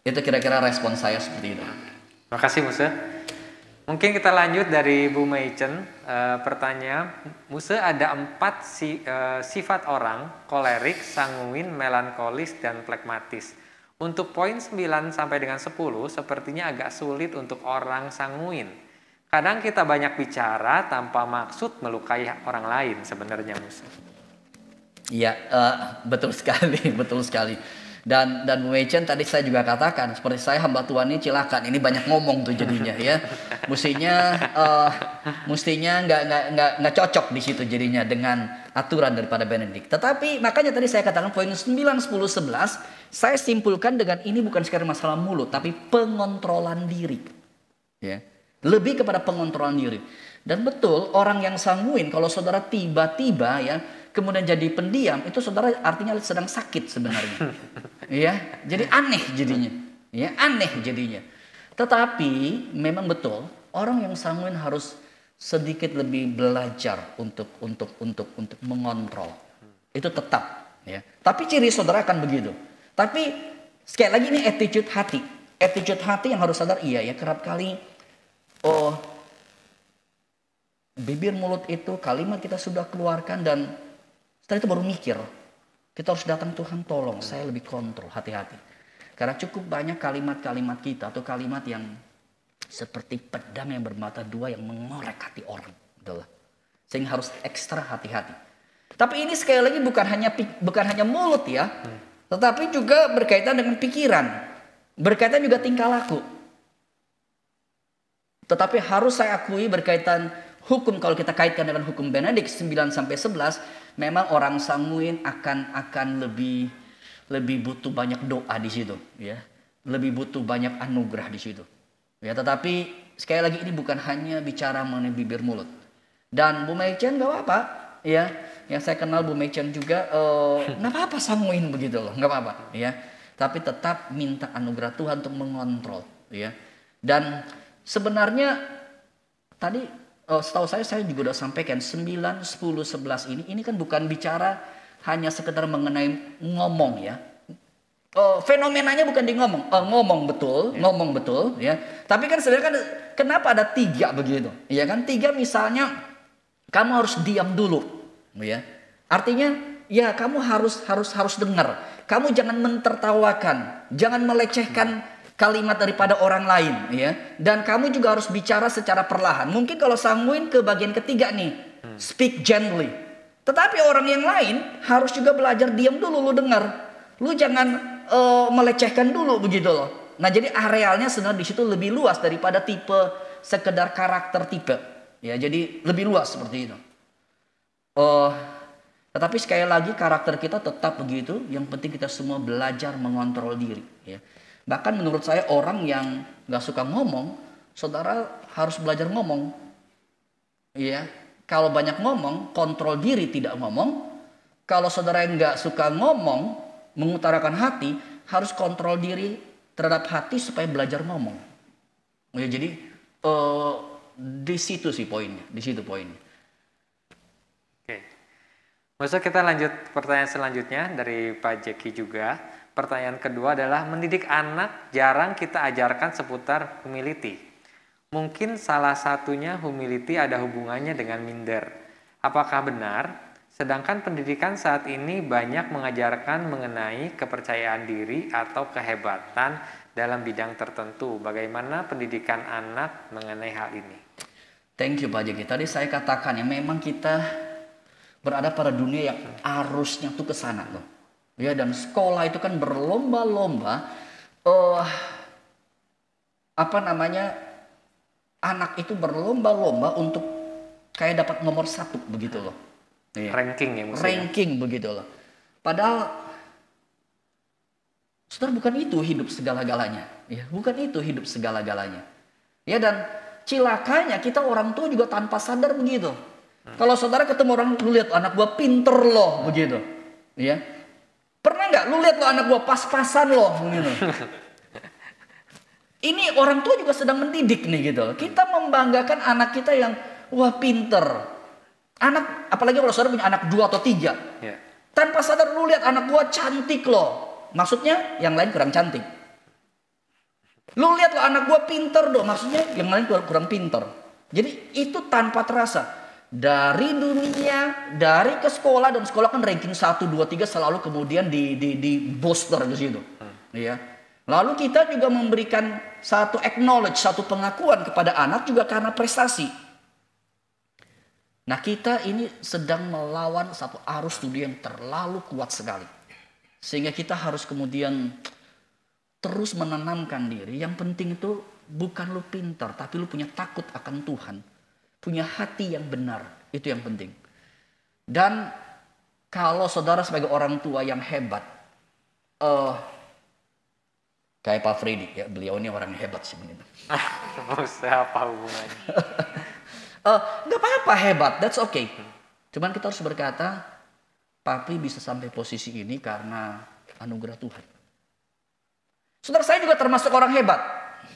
itu kira-kira respon saya seperti itu terima kasih Musa mungkin kita lanjut dari Bu Meichen uh, pertanyaan Musa ada empat si, uh, sifat orang kolerik sanguin melankolis dan plekmatis untuk poin 9 sampai dengan 10 sepertinya agak sulit untuk orang sanguin Kadang kita banyak bicara tanpa maksud melukai orang lain sebenarnya musuh. Iya, uh, betul sekali, [laughs] betul sekali. Dan dan Bu Mechen tadi saya juga katakan seperti saya hamba Tuhan ini silakan ini banyak ngomong tuh jadinya ya. [laughs] Mestinya uh, eh, mestinya nggak nggak nggak nggak cocok di situ jadinya dengan aturan daripada Benedict. Tetapi makanya tadi saya katakan poin 9 10 11 saya simpulkan dengan ini bukan sekedar masalah mulut tapi pengontrolan diri. Ya. Yeah lebih kepada pengontrolan diri. Dan betul orang yang sanguin kalau saudara tiba-tiba ya kemudian jadi pendiam itu saudara artinya sedang sakit sebenarnya. [laughs] Iya, jadi aneh jadinya. Ya, aneh jadinya. Tetapi memang betul orang yang sanguin harus sedikit lebih belajar untuk untuk untuk untuk mengontrol. Itu tetap ya. Tapi ciri saudara akan begitu. Tapi sekali lagi ini attitude hati. Attitude hati yang harus sadar iya ya kerap kali oh, bibir mulut itu kalimat kita sudah keluarkan dan setelah itu baru mikir. Kita harus datang Tuhan tolong saya lebih kontrol hati-hati. Karena cukup banyak kalimat-kalimat kita atau kalimat yang seperti pedang yang bermata dua yang mengorek hati orang. Adalah. Sehingga harus ekstra hati-hati. Tapi ini sekali lagi bukan hanya bukan hanya mulut ya, hmm. tetapi juga berkaitan dengan pikiran, berkaitan juga tingkah laku. Tetapi harus saya akui berkaitan hukum kalau kita kaitkan dengan hukum Benedik 9 sampai 11 memang orang Samuin akan akan lebih lebih butuh banyak doa di situ ya. Lebih butuh banyak anugerah di situ. Ya, tetapi sekali lagi ini bukan hanya bicara mengenai bibir mulut. Dan Bu Mechen gak apa-apa ya. Yang saya kenal Bu Mechen juga uh, [laughs] apa-apa Samuin begitu loh, nggak apa-apa ya. Tapi tetap minta anugerah Tuhan untuk mengontrol ya. Dan Sebenarnya tadi oh, setahu saya saya juga sudah sampaikan 9, 10, 11 ini ini kan bukan bicara hanya sekedar mengenai ngomong ya. Oh, fenomenanya bukan di ngomong, oh, ngomong betul, ya. ngomong betul ya. Tapi kan sebenarnya kan kenapa ada tiga begitu? Ya kan tiga misalnya kamu harus diam dulu ya. Artinya ya kamu harus harus harus dengar. Kamu jangan mentertawakan, jangan melecehkan hmm kalimat daripada orang lain ya. Dan kamu juga harus bicara secara perlahan. Mungkin kalau sanguin ke bagian ketiga nih, hmm. speak gently. Tetapi orang yang lain harus juga belajar diam dulu lu dengar. Lu jangan uh, melecehkan dulu begitu loh. Nah, jadi arealnya sebenarnya di situ lebih luas daripada tipe sekedar karakter tipe. Ya, jadi lebih luas seperti itu. Uh, tetapi sekali lagi karakter kita tetap begitu. Yang penting kita semua belajar mengontrol diri. Ya. Bahkan menurut saya orang yang nggak suka ngomong, saudara harus belajar ngomong. Iya, kalau banyak ngomong, kontrol diri tidak ngomong. Kalau saudara yang nggak suka ngomong, mengutarakan hati, harus kontrol diri terhadap hati supaya belajar ngomong. Ya, jadi uh, di situ sih poinnya, di situ poinnya. Oke, besok kita lanjut pertanyaan selanjutnya dari Pak Jeki juga. Pertanyaan kedua adalah mendidik anak jarang kita ajarkan seputar humility. Mungkin salah satunya humility ada hubungannya dengan minder. Apakah benar? Sedangkan pendidikan saat ini banyak mengajarkan mengenai kepercayaan diri atau kehebatan dalam bidang tertentu. Bagaimana pendidikan anak mengenai hal ini? Thank you Pak Jeki. Tadi saya katakan ya memang kita berada pada dunia yang arusnya tuh ke sana loh ya dan sekolah itu kan berlomba-lomba uh, apa namanya anak itu berlomba-lomba untuk kayak dapat nomor satu begitu loh iya. ranking ya maksudnya. ranking begitu loh padahal saudara bukan itu hidup segala-galanya ya bukan itu hidup segala-galanya ya dan cilakanya kita orang tua juga tanpa sadar begitu hmm. kalau saudara ketemu orang lu lihat anak gua pinter loh begitu ya nggak? Lu lihat lo anak gua pas-pasan lo. Gitu. Ini orang tua juga sedang mendidik nih gitu. Kita membanggakan anak kita yang wah pinter. Anak, apalagi kalau saudara punya anak dua atau tiga. Ya. Tanpa sadar lu lihat anak gua cantik loh. Maksudnya yang lain kurang cantik. Lu lihat loh anak gua pinter dong. Maksudnya yang lain kurang pinter. Jadi itu tanpa terasa dari dunia, dari ke sekolah dan sekolah kan ranking 1 2 3 selalu kemudian di di di booster di situ. Hmm. Iya. Lalu kita juga memberikan satu acknowledge, satu pengakuan kepada anak juga karena prestasi. Nah, kita ini sedang melawan satu arus dunia yang terlalu kuat sekali. Sehingga kita harus kemudian terus menanamkan diri. Yang penting itu bukan lu pintar, tapi lu punya takut akan Tuhan punya hati yang benar. Itu yang penting. Dan kalau saudara sebagai orang tua yang hebat, uh, kayak Pak Freddy, ya beliau ini orang hebat sebenarnya. [laughs] Siapa hubungannya? uh, [laughs] eh, gak apa-apa hebat, that's okay. Cuman kita harus berkata, Papi bisa sampai posisi ini karena anugerah Tuhan. Saudara saya juga termasuk orang hebat.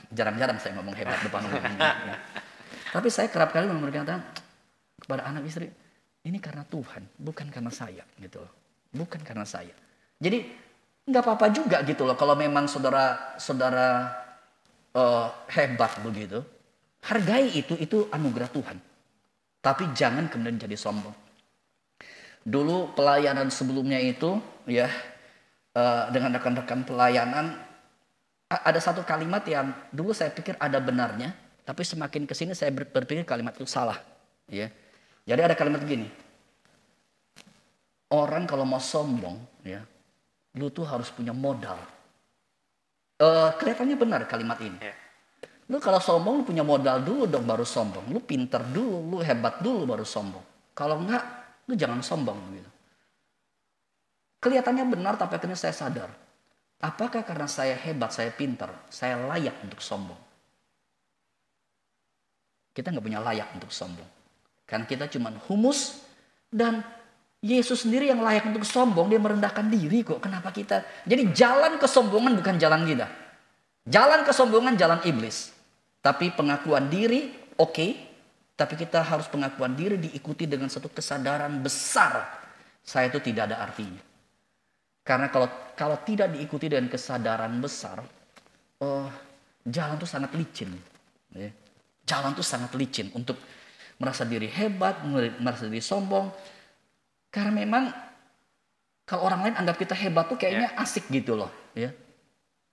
Jarang-jarang saya ngomong hebat depan umum. Ya. [laughs] Tapi saya kerap kali memberkatakan kepada anak istri, ini karena Tuhan, bukan karena saya gitu loh. Bukan karena saya. Jadi nggak apa-apa juga gitu loh kalau memang saudara-saudara uh, eh, hebat begitu. Hargai itu, itu anugerah Tuhan. Tapi jangan kemudian jadi sombong. Dulu pelayanan sebelumnya itu ya uh, dengan rekan-rekan pelayanan ada satu kalimat yang dulu saya pikir ada benarnya tapi semakin ke sini saya berpikir kalimat itu salah. Ya. Jadi ada kalimat begini. Orang kalau mau sombong, ya, lu tuh harus punya modal. Uh, kelihatannya benar kalimat ini. Yeah. Lu kalau sombong lu punya modal dulu dong baru sombong. Lu pinter dulu, lu hebat dulu baru sombong. Kalau enggak, lu jangan sombong gitu. Kelihatannya benar tapi akhirnya saya sadar. Apakah karena saya hebat, saya pinter, saya layak untuk sombong? Kita nggak punya layak untuk sombong. Karena kita cuma humus dan Yesus sendiri yang layak untuk sombong, dia merendahkan diri kok. Kenapa kita? Jadi jalan kesombongan bukan jalan kita. Jalan kesombongan jalan iblis. Tapi pengakuan diri oke, okay, tapi kita harus pengakuan diri diikuti dengan satu kesadaran besar. Saya itu tidak ada artinya. Karena kalau kalau tidak diikuti dengan kesadaran besar, oh, jalan itu sangat licin. Ya. Jalan itu sangat licin untuk merasa diri hebat, merasa diri sombong. Karena memang kalau orang lain anggap kita hebat tuh kayaknya yeah. asik gitu loh, ya.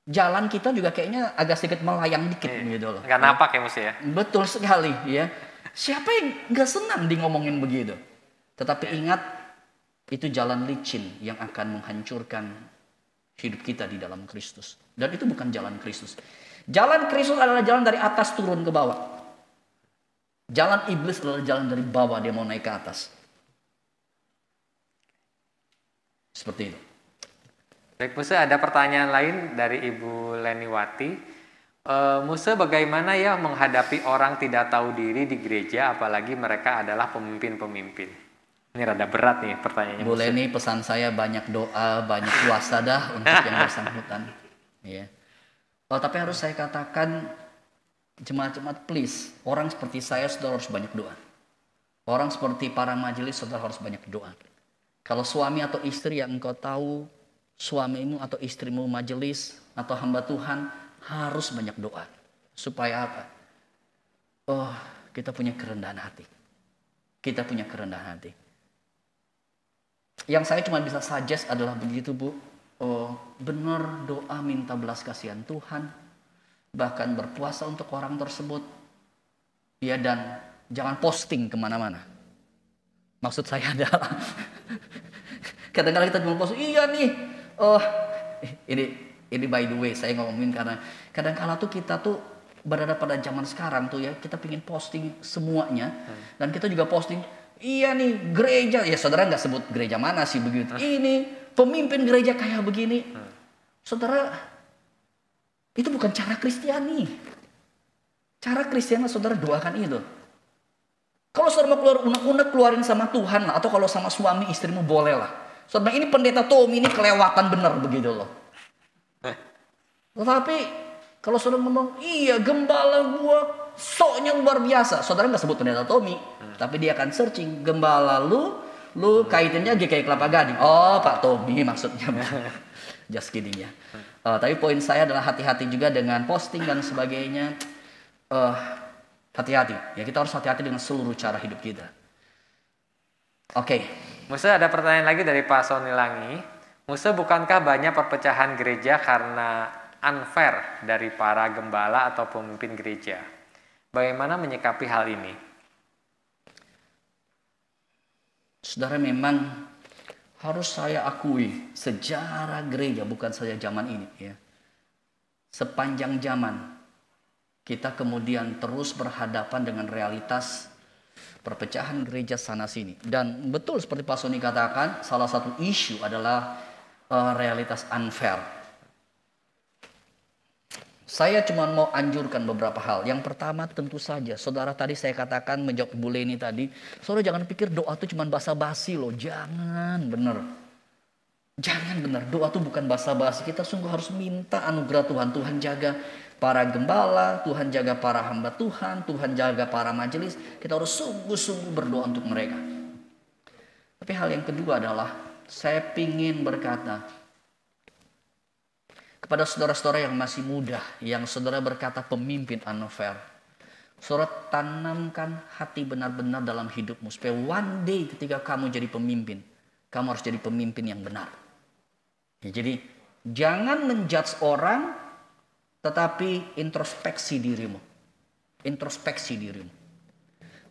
Jalan kita juga kayaknya agak sedikit melayang dikit yeah. gitu loh. Gak nampak ya mesti ya. Betul sekali, ya. Siapa yang gak senang di ngomongin begitu? Tetapi yeah. ingat itu jalan licin yang akan menghancurkan hidup kita di dalam Kristus. Dan itu bukan jalan Kristus. Jalan Kristus adalah jalan dari atas turun ke bawah. Jalan iblis adalah jalan dari bawah, dia mau naik ke atas. Seperti itu. Baik, Musa ada pertanyaan lain dari Ibu Leniwati. E, Musa bagaimana ya menghadapi orang tidak tahu diri di gereja apalagi mereka adalah pemimpin-pemimpin? Ini rada berat nih pertanyaannya. Bu Leni pesan saya banyak doa, banyak puasa dah untuk yang bersangkutan. [laughs] Ya. Oh, tapi harus saya katakan Jemaat-jemaat please, orang seperti saya sudah harus banyak doa. Orang seperti para majelis sudah harus banyak doa. Kalau suami atau istri yang engkau tahu, suamimu atau istrimu majelis atau hamba Tuhan harus banyak doa. Supaya apa? Oh, kita punya kerendahan hati. Kita punya kerendahan hati. Yang saya cuma bisa suggest adalah begitu, Bu. Oh, benar doa minta belas kasihan Tuhan, bahkan berpuasa untuk orang tersebut. Ya dan jangan posting kemana-mana. Maksud saya adalah [laughs] kadang-kadang kita cuma posting, iya nih, oh ini ini by the way saya ngomongin karena kadang-kala tuh kita tuh berada pada zaman sekarang tuh ya kita pingin posting semuanya hmm. dan kita juga posting iya nih gereja ya saudara nggak sebut gereja mana sih begitu hmm. ini pemimpin gereja kayak begini hmm. saudara itu bukan cara Kristiani. Cara Kristiani saudara doakan itu. Kalau saudara mau keluar unek-unek keluarin sama Tuhan lah. Atau kalau sama suami istrimu boleh lah. Saudara ini pendeta Tommy ini kelewatan benar begitu loh. Tetapi kalau saudara ngomong, iya gembala gua soknya luar biasa. Saudara nggak sebut pendeta Tommy, hmm. tapi dia akan searching gembala lu, lu kaitannya kayak Kelapa Gading. Oh Pak Tommy maksudnya. [laughs] Just kidding ya. Hmm. Uh, tapi poin saya adalah hati-hati juga dengan posting dan sebagainya. Uh, hati-hati. Ya kita harus hati-hati dengan seluruh cara hidup kita. Oke. Okay. Musa ada pertanyaan lagi dari Pak Sony Langi. Musa bukankah banyak perpecahan gereja karena unfair dari para gembala atau pemimpin gereja? Bagaimana menyikapi hal ini? Saudara memang harus saya akui sejarah gereja bukan saja zaman ini ya. Sepanjang zaman kita kemudian terus berhadapan dengan realitas perpecahan gereja sana sini dan betul seperti Pak Soni katakan salah satu isu adalah eh, realitas unfair saya cuma mau anjurkan beberapa hal. Yang pertama tentu saja, saudara tadi saya katakan menjawab bule ini tadi, saudara jangan pikir doa itu cuma basa-basi loh. Jangan, bener. Jangan benar, doa itu bukan basa-basi. Kita sungguh harus minta anugerah Tuhan. Tuhan jaga para gembala, Tuhan jaga para hamba Tuhan, Tuhan jaga para majelis. Kita harus sungguh-sungguh berdoa untuk mereka. Tapi hal yang kedua adalah saya pingin berkata, kepada saudara-saudara yang masih muda, yang saudara berkata pemimpin unfair, saudara tanamkan hati benar-benar dalam hidupmu. Supaya one day ketika kamu jadi pemimpin, kamu harus jadi pemimpin yang benar. Ya, jadi jangan menjudge orang, tetapi introspeksi dirimu. Introspeksi dirimu.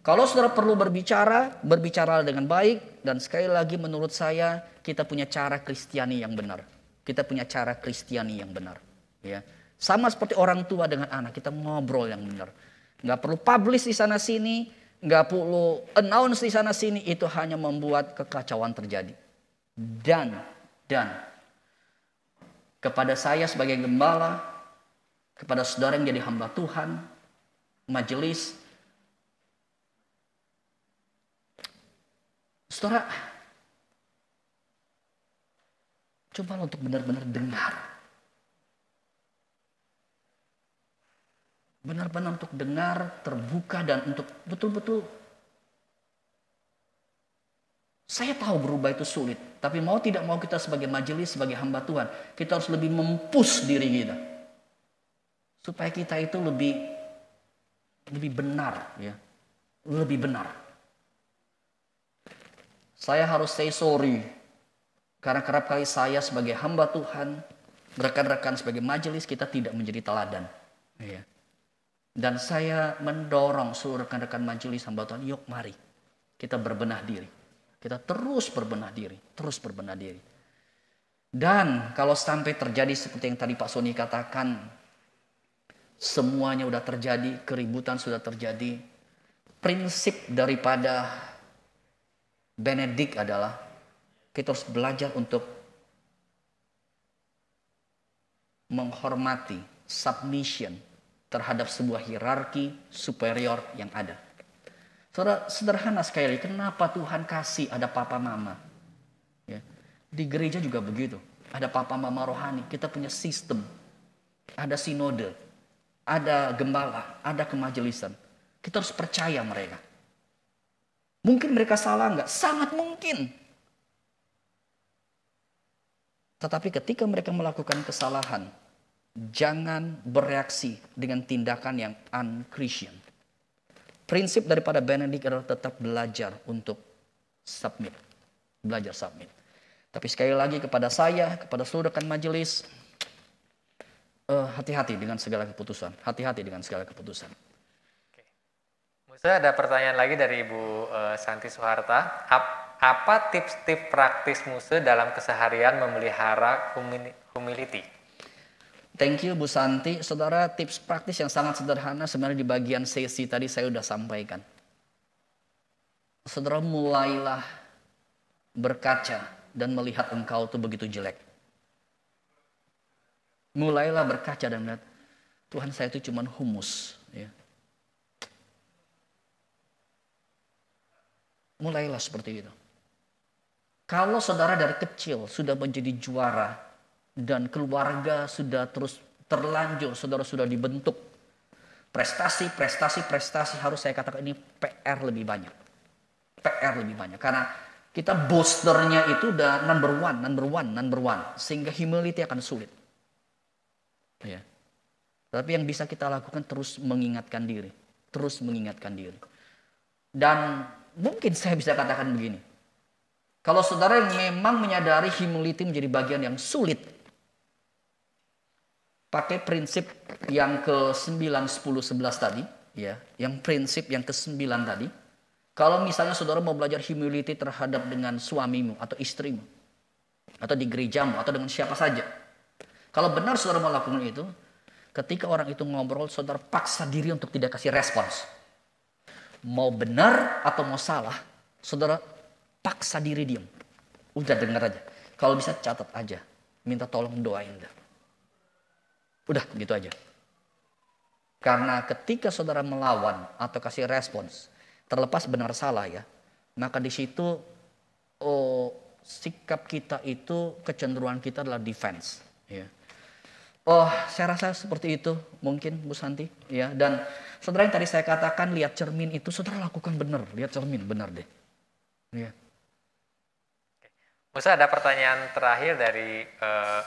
Kalau saudara perlu berbicara, berbicara dengan baik. Dan sekali lagi menurut saya, kita punya cara Kristiani yang benar. Kita punya cara Kristiani yang benar. Ya. Sama seperti orang tua dengan anak, kita ngobrol yang benar. Nggak perlu publish di sana sini, nggak perlu announce di sana sini, itu hanya membuat kekacauan terjadi. Dan, dan, kepada saya sebagai gembala, kepada saudara yang jadi hamba Tuhan, majelis, saudara Coba untuk benar-benar dengar. Benar-benar untuk dengar, terbuka, dan untuk betul-betul saya tahu berubah itu sulit, tapi mau tidak mau kita sebagai majelis, sebagai hamba Tuhan, kita harus lebih mempus diri kita. Supaya kita itu lebih lebih benar ya. Lebih benar. Saya harus say sorry karena kerap kali saya sebagai hamba Tuhan, rekan-rekan sebagai majelis kita tidak menjadi teladan. Ya. Dan saya mendorong seluruh rekan-rekan majelis hamba Tuhan, yuk mari kita berbenah diri. Kita terus berbenah diri, terus berbenah diri. Dan kalau sampai terjadi seperti yang tadi Pak Sony katakan, semuanya sudah terjadi, keributan sudah terjadi. Prinsip daripada Benedik adalah kita harus belajar untuk menghormati submission terhadap sebuah hierarki superior yang ada. Saudara, sederhana sekali, kenapa Tuhan kasih ada papa mama? Ya. Di gereja juga begitu. Ada papa mama rohani, kita punya sistem. Ada sinode, ada gembala, ada kemajelisan. Kita harus percaya mereka. Mungkin mereka salah nggak? Sangat mungkin. Tetapi ketika mereka melakukan kesalahan, jangan bereaksi dengan tindakan yang un-Christian. Prinsip daripada Benedict adalah tetap belajar untuk submit. Belajar submit. Tapi sekali lagi kepada saya, kepada seluruh rekan majelis, hati eh, hati-hati dengan segala keputusan. Hati-hati dengan segala keputusan. Musa ada pertanyaan lagi dari Ibu uh, Santi Soeharta apa tips-tips praktis musuh dalam keseharian memelihara humility? Thank you Bu Santi. Saudara, tips praktis yang sangat sederhana sebenarnya di bagian sesi tadi saya sudah sampaikan. Saudara mulailah berkaca dan melihat engkau itu begitu jelek. Mulailah berkaca dan melihat, Tuhan saya itu cuma humus. Ya. Mulailah seperti itu. Kalau saudara dari kecil sudah menjadi juara dan keluarga sudah terus terlanjur, saudara sudah dibentuk. Prestasi, prestasi, prestasi harus saya katakan ini PR lebih banyak. PR lebih banyak karena kita boosternya itu udah number one, number one, number one, sehingga humility akan sulit. Ya. Tapi yang bisa kita lakukan terus mengingatkan diri, terus mengingatkan diri. Dan mungkin saya bisa katakan begini, kalau saudara memang menyadari humility menjadi bagian yang sulit, pakai prinsip yang ke-9, 10, 11 tadi, ya, yang prinsip yang ke-9 tadi. Kalau misalnya saudara mau belajar humility terhadap dengan suamimu atau istrimu, atau di gerejamu, atau dengan siapa saja. Kalau benar saudara mau lakukan itu, ketika orang itu ngobrol, saudara paksa diri untuk tidak kasih respons. Mau benar atau mau salah, saudara Paksa diri diam. Udah dengar aja. Kalau bisa catat aja. Minta tolong doain dah. Udah gitu aja. Karena ketika saudara melawan atau kasih respons, terlepas benar salah ya, maka di situ oh, sikap kita itu kecenderungan kita adalah defense. Ya. Oh, saya rasa seperti itu mungkin Bu Santi. Ya, dan saudara yang tadi saya katakan lihat cermin itu saudara lakukan benar, lihat cermin benar deh. Ya. Musa ada pertanyaan terakhir dari uh,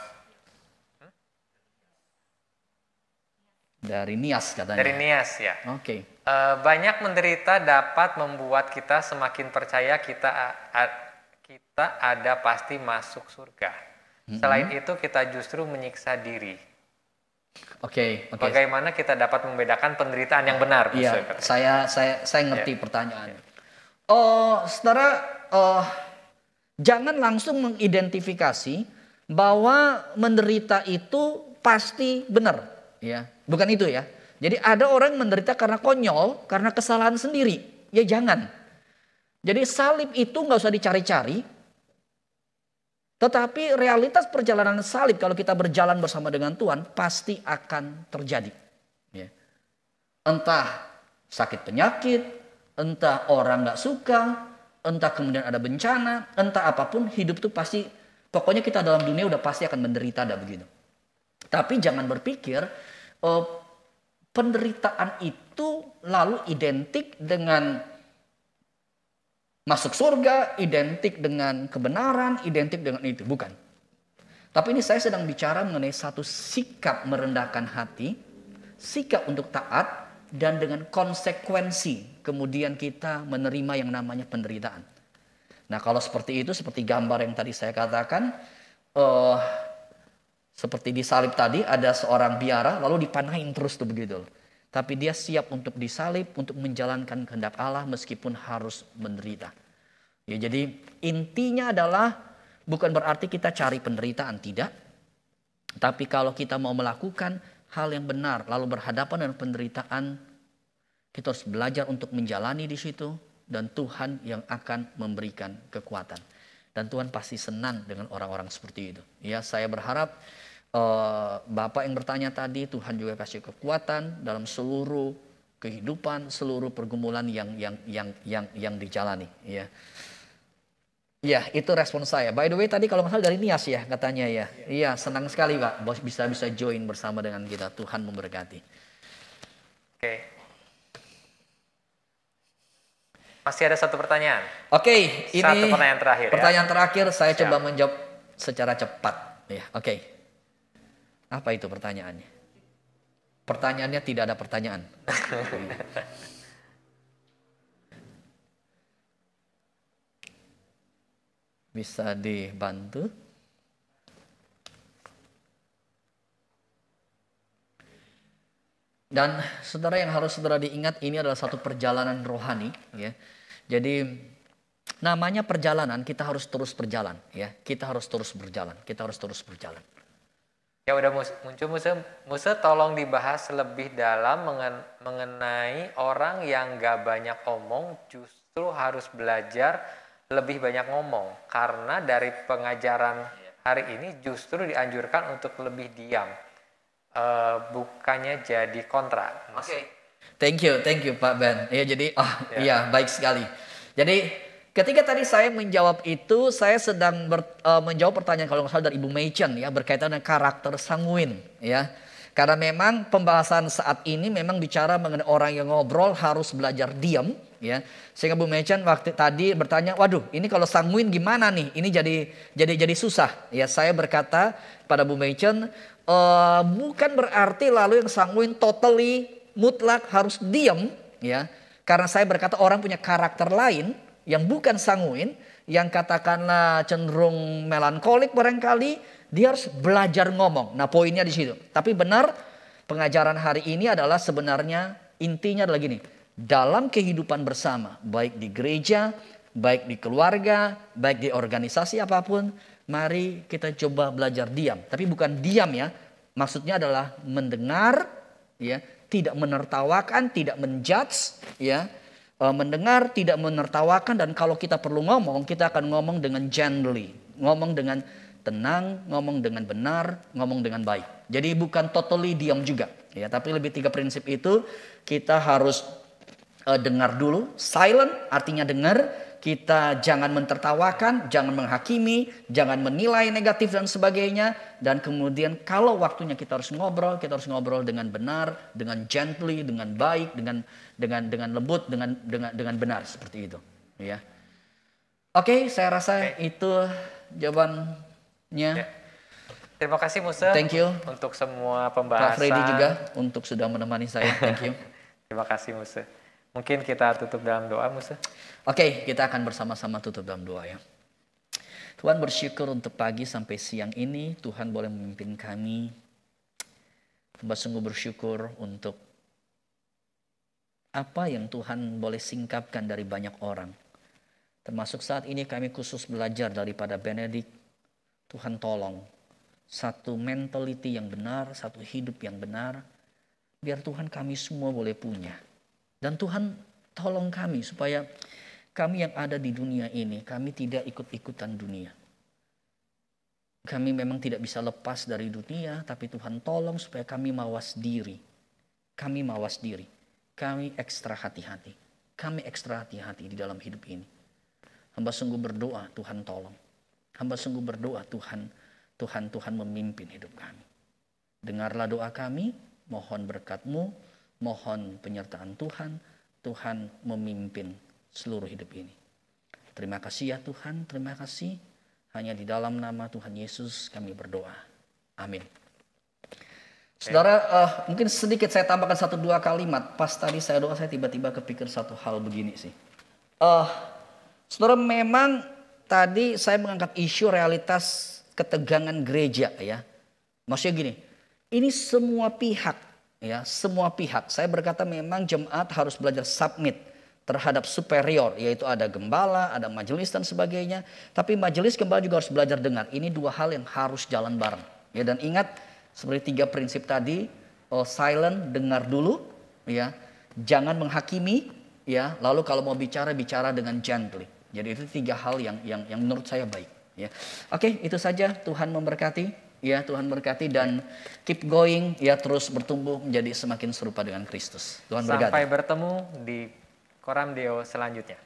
dari Nias katanya. Dari Nias ya. Oke. Okay. Uh, eh, banyak menderita dapat membuat kita semakin percaya kita kita ada pasti masuk surga. Mm-hmm. Selain itu kita justru menyiksa diri. Oke. Okay, okay. Bagaimana kita dapat membedakan penderitaan yang benar? Iya. Saya saya saya ngerti yeah. pertanyaan. Yeah. Oh, saudara. Uh, Jangan langsung mengidentifikasi bahwa menderita itu pasti benar, ya. Bukan itu ya. Jadi ada orang menderita karena konyol, karena kesalahan sendiri. Ya jangan. Jadi salib itu nggak usah dicari-cari. Tetapi realitas perjalanan salib kalau kita berjalan bersama dengan Tuhan pasti akan terjadi. Ya. Entah sakit penyakit, entah orang nggak suka, entah kemudian ada bencana, entah apapun, hidup tuh pasti pokoknya kita dalam dunia udah pasti akan menderita dah begitu. Tapi jangan berpikir eh, penderitaan itu lalu identik dengan masuk surga, identik dengan kebenaran, identik dengan itu, bukan. Tapi ini saya sedang bicara mengenai satu sikap merendahkan hati, sikap untuk taat dan dengan konsekuensi kemudian kita menerima yang namanya penderitaan. Nah kalau seperti itu seperti gambar yang tadi saya katakan uh, seperti disalib tadi ada seorang biara lalu dipanahin terus tuh begitu. Tapi dia siap untuk disalib untuk menjalankan kehendak Allah meskipun harus menderita. Ya jadi intinya adalah bukan berarti kita cari penderitaan tidak. Tapi kalau kita mau melakukan hal yang benar, lalu berhadapan dengan penderitaan, kita harus belajar untuk menjalani di situ dan Tuhan yang akan memberikan kekuatan. Dan Tuhan pasti senang dengan orang-orang seperti itu. Ya, saya berharap uh, Bapak yang bertanya tadi, Tuhan juga kasih kekuatan dalam seluruh kehidupan, seluruh pergumulan yang yang yang yang yang dijalani, ya. Ya, itu respon saya. By the way, tadi kalau masalah dari Nias ya katanya ya. Iya, senang sekali Pak Bos bisa bisa join bersama dengan kita. Tuhan memberkati. Oke. Masih ada satu pertanyaan. Oke, ini satu pertanyaan terakhir. Ya. Pertanyaan ya. terakhir saya Siap. coba menjawab secara cepat. Ya, oke. Apa itu pertanyaannya? Pertanyaannya tidak ada pertanyaan. [laughs] bisa dibantu? Dan saudara yang harus saudara diingat ini adalah satu perjalanan rohani ya. Jadi namanya perjalanan kita harus terus berjalan ya. Kita harus terus berjalan, kita harus terus berjalan. Ya udah muncul Musa, Musa tolong dibahas lebih dalam mengenai orang yang gak banyak omong justru harus belajar lebih banyak ngomong karena dari pengajaran hari ini justru dianjurkan untuk lebih diam e, bukannya jadi kontra. Oke. Okay. Thank you, thank you Pak Ben. Iya, ah, ya jadi oh yeah. iya baik sekali. Jadi ketika tadi saya menjawab itu saya sedang ber, uh, menjawab pertanyaan kalau nggak salah dari Ibu Meichen ya berkaitan dengan karakter sanguin ya. Karena memang pembahasan saat ini memang bicara mengenai orang yang ngobrol harus belajar diam ya. Sehingga Bu Mechan waktu tadi bertanya, "Waduh, ini kalau sanguin gimana nih? Ini jadi jadi jadi susah." Ya, saya berkata pada Bu Mechan, e, eh, bukan berarti lalu yang sanguin totally mutlak harus diam, ya. Karena saya berkata orang punya karakter lain yang bukan sanguin, yang katakanlah cenderung melankolik barangkali, dia harus belajar ngomong. Nah, poinnya di situ. Tapi benar pengajaran hari ini adalah sebenarnya intinya adalah gini dalam kehidupan bersama, baik di gereja, baik di keluarga, baik di organisasi apapun, mari kita coba belajar diam. Tapi bukan diam ya, maksudnya adalah mendengar, ya, tidak menertawakan, tidak menjudge, ya, e, mendengar, tidak menertawakan, dan kalau kita perlu ngomong, kita akan ngomong dengan gently, ngomong dengan tenang, ngomong dengan benar, ngomong dengan baik. Jadi bukan totally diam juga, ya, tapi lebih tiga prinsip itu kita harus uh, dengar dulu. Silent artinya dengar. Kita jangan mentertawakan, jangan menghakimi, jangan menilai negatif dan sebagainya. Dan kemudian kalau waktunya kita harus ngobrol, kita harus ngobrol dengan benar, dengan gently, dengan baik, dengan dengan dengan lembut, dengan dengan dengan benar seperti itu. Ya. Oke, okay, saya rasa okay. itu jawabannya. Yeah. Terima kasih Musa. Thank you untuk semua pembahasan. Kak Freddy juga untuk sudah menemani saya. Thank you. [laughs] Terima kasih Musa. Mungkin kita tutup dalam doa, Musa. Oke, okay, kita akan bersama-sama tutup dalam doa ya. Tuhan bersyukur untuk pagi sampai siang ini Tuhan boleh memimpin kami. Hamba sungguh bersyukur untuk apa yang Tuhan boleh singkapkan dari banyak orang. Termasuk saat ini kami khusus belajar daripada Benedict. Tuhan tolong satu mentality yang benar, satu hidup yang benar. Biar Tuhan kami semua boleh punya. Dan Tuhan tolong kami supaya kami yang ada di dunia ini, kami tidak ikut-ikutan dunia. Kami memang tidak bisa lepas dari dunia, tapi Tuhan tolong supaya kami mawas diri. Kami mawas diri. Kami ekstra hati-hati. Kami ekstra hati-hati di dalam hidup ini. Hamba sungguh berdoa, Tuhan tolong. Hamba sungguh berdoa, Tuhan, Tuhan, Tuhan memimpin hidup kami. Dengarlah doa kami, mohon berkatmu, mohon penyertaan Tuhan, Tuhan memimpin seluruh hidup ini. Terima kasih ya Tuhan, terima kasih. Hanya di dalam nama Tuhan Yesus kami berdoa. Amin. Saudara, uh, mungkin sedikit saya tambahkan satu dua kalimat. Pas tadi saya doa, saya tiba-tiba kepikir satu hal begini sih. Uh, saudara, memang tadi saya mengangkat isu realitas ketegangan gereja ya. Maksudnya gini, ini semua pihak ya semua pihak. Saya berkata memang jemaat harus belajar submit terhadap superior yaitu ada gembala, ada majelis dan sebagainya. Tapi majelis gembala juga harus belajar dengar. Ini dua hal yang harus jalan bareng. Ya dan ingat seperti tiga prinsip tadi, oh, silent dengar dulu, ya. Jangan menghakimi, ya. Lalu kalau mau bicara bicara dengan gently. Jadi itu tiga hal yang yang yang menurut saya baik, ya. Oke, itu saja. Tuhan memberkati. Ya, Tuhan berkati dan keep going ya terus bertumbuh menjadi semakin serupa dengan Kristus. Tuhan Sampai berkati. Sampai bertemu di Koram Deo selanjutnya.